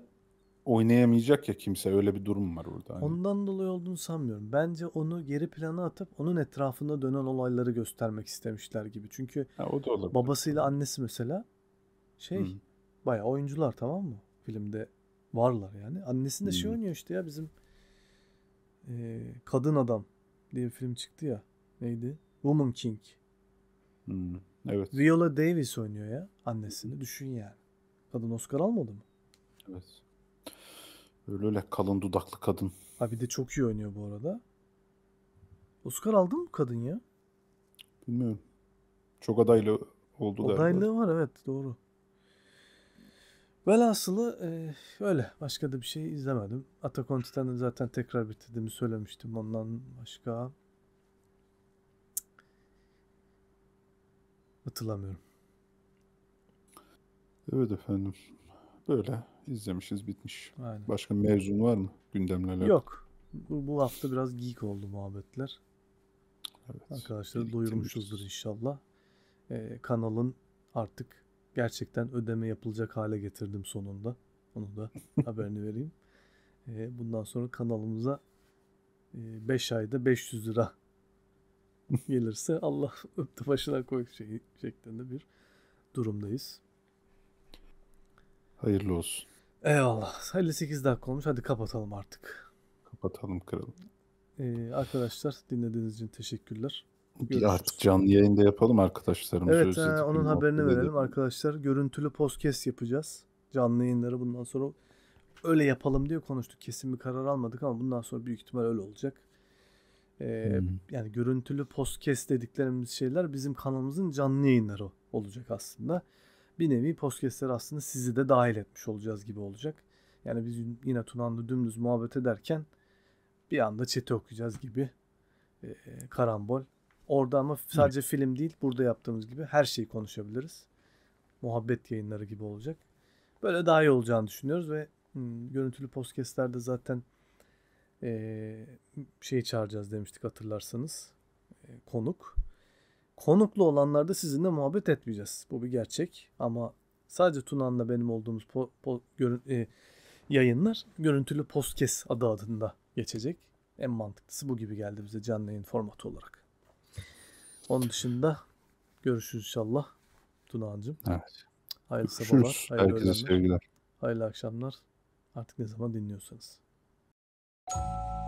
oynayamayacak ya kimse. Öyle bir durum var orada. Hani. Ondan dolayı olduğunu sanmıyorum. Bence onu geri plana atıp onun etrafında dönen olayları göstermek istemişler gibi. Çünkü ha, o da olabilir. babasıyla annesi mesela şey Hı. bayağı oyuncular tamam mı? Filmde varlar yani. Annesi de şey Hı. şey oynuyor işte ya bizim e, Kadın Adam diye bir film çıktı ya. Neydi? Woman King. Hı. Evet. Viola Davis oynuyor ya annesini. Düşün yani. Kadın Oscar almadı mı? Evet. Öyle öyle kalın dudaklı kadın. Ha bir de çok iyi oynuyor bu arada. Oscar aldı mı kadın ya? Bilmiyorum. Çok adaylı oldu galiba. Adaylığı var evet doğru. Velhasılı e, öyle. Başka da bir şey izlemedim. Attack on Titan'ı zaten tekrar bitirdiğimi söylemiştim. Ondan başka hatırlamıyorum. Evet efendim. Böyle İzlemişiz bitmiş. Aynen. Başka mevzun var mı gündemle Yok. Bu, bu hafta biraz geek oldu muhabbetler. Evet. Arkadaşları doyurmuşuzdur inşallah. Ee, kanalın artık gerçekten ödeme yapılacak hale getirdim sonunda. Onu da haberini vereyim. Ee, bundan sonra kanalımıza 5 e, ayda 500 lira gelirse Allah öptü başına koy şey, şeklinde bir durumdayız. Hayırlı olsun. Eyvallah. 58 dakika olmuş. Hadi kapatalım artık. Kapatalım kralım. Ee, arkadaşlar dinlediğiniz için teşekkürler. Bir Artık canlı yayında yapalım arkadaşlarımız. Evet he, onun haberini verelim arkadaşlar. Görüntülü podcast yapacağız. Canlı yayınları bundan sonra öyle yapalım diye konuştuk. Kesin bir karar almadık ama bundan sonra büyük ihtimal öyle olacak. Ee, hmm. Yani görüntülü podcast dediklerimiz şeyler bizim kanalımızın canlı yayınları olacak aslında bir nevi podcastler aslında sizi de dahil etmiş olacağız gibi olacak. Yani biz yine Tunan'la dümdüz muhabbet ederken bir anda çete okuyacağız gibi e, karambol. Orada ama sadece evet. film değil burada yaptığımız gibi her şeyi konuşabiliriz. Muhabbet yayınları gibi olacak. Böyle daha iyi olacağını düşünüyoruz ve hmm, görüntülü podcastlerde zaten e, şey çağıracağız demiştik hatırlarsanız. E, konuk. Konuklu olanlarda sizinle muhabbet etmeyeceğiz. Bu bir gerçek ama sadece Tunan'la benim olduğumuz po, po, görün, e, yayınlar görüntülü postkes adı adında geçecek. En mantıklısı bu gibi geldi bize canlı yayın formatı olarak. Onun dışında görüşürüz inşallah Tuna'cığım. Evet. Hayırlı görüşürüz. sabahlar. Hayırlı Herkese sevgiler. Hayırlı akşamlar. Artık ne zaman dinliyorsanız. Thank you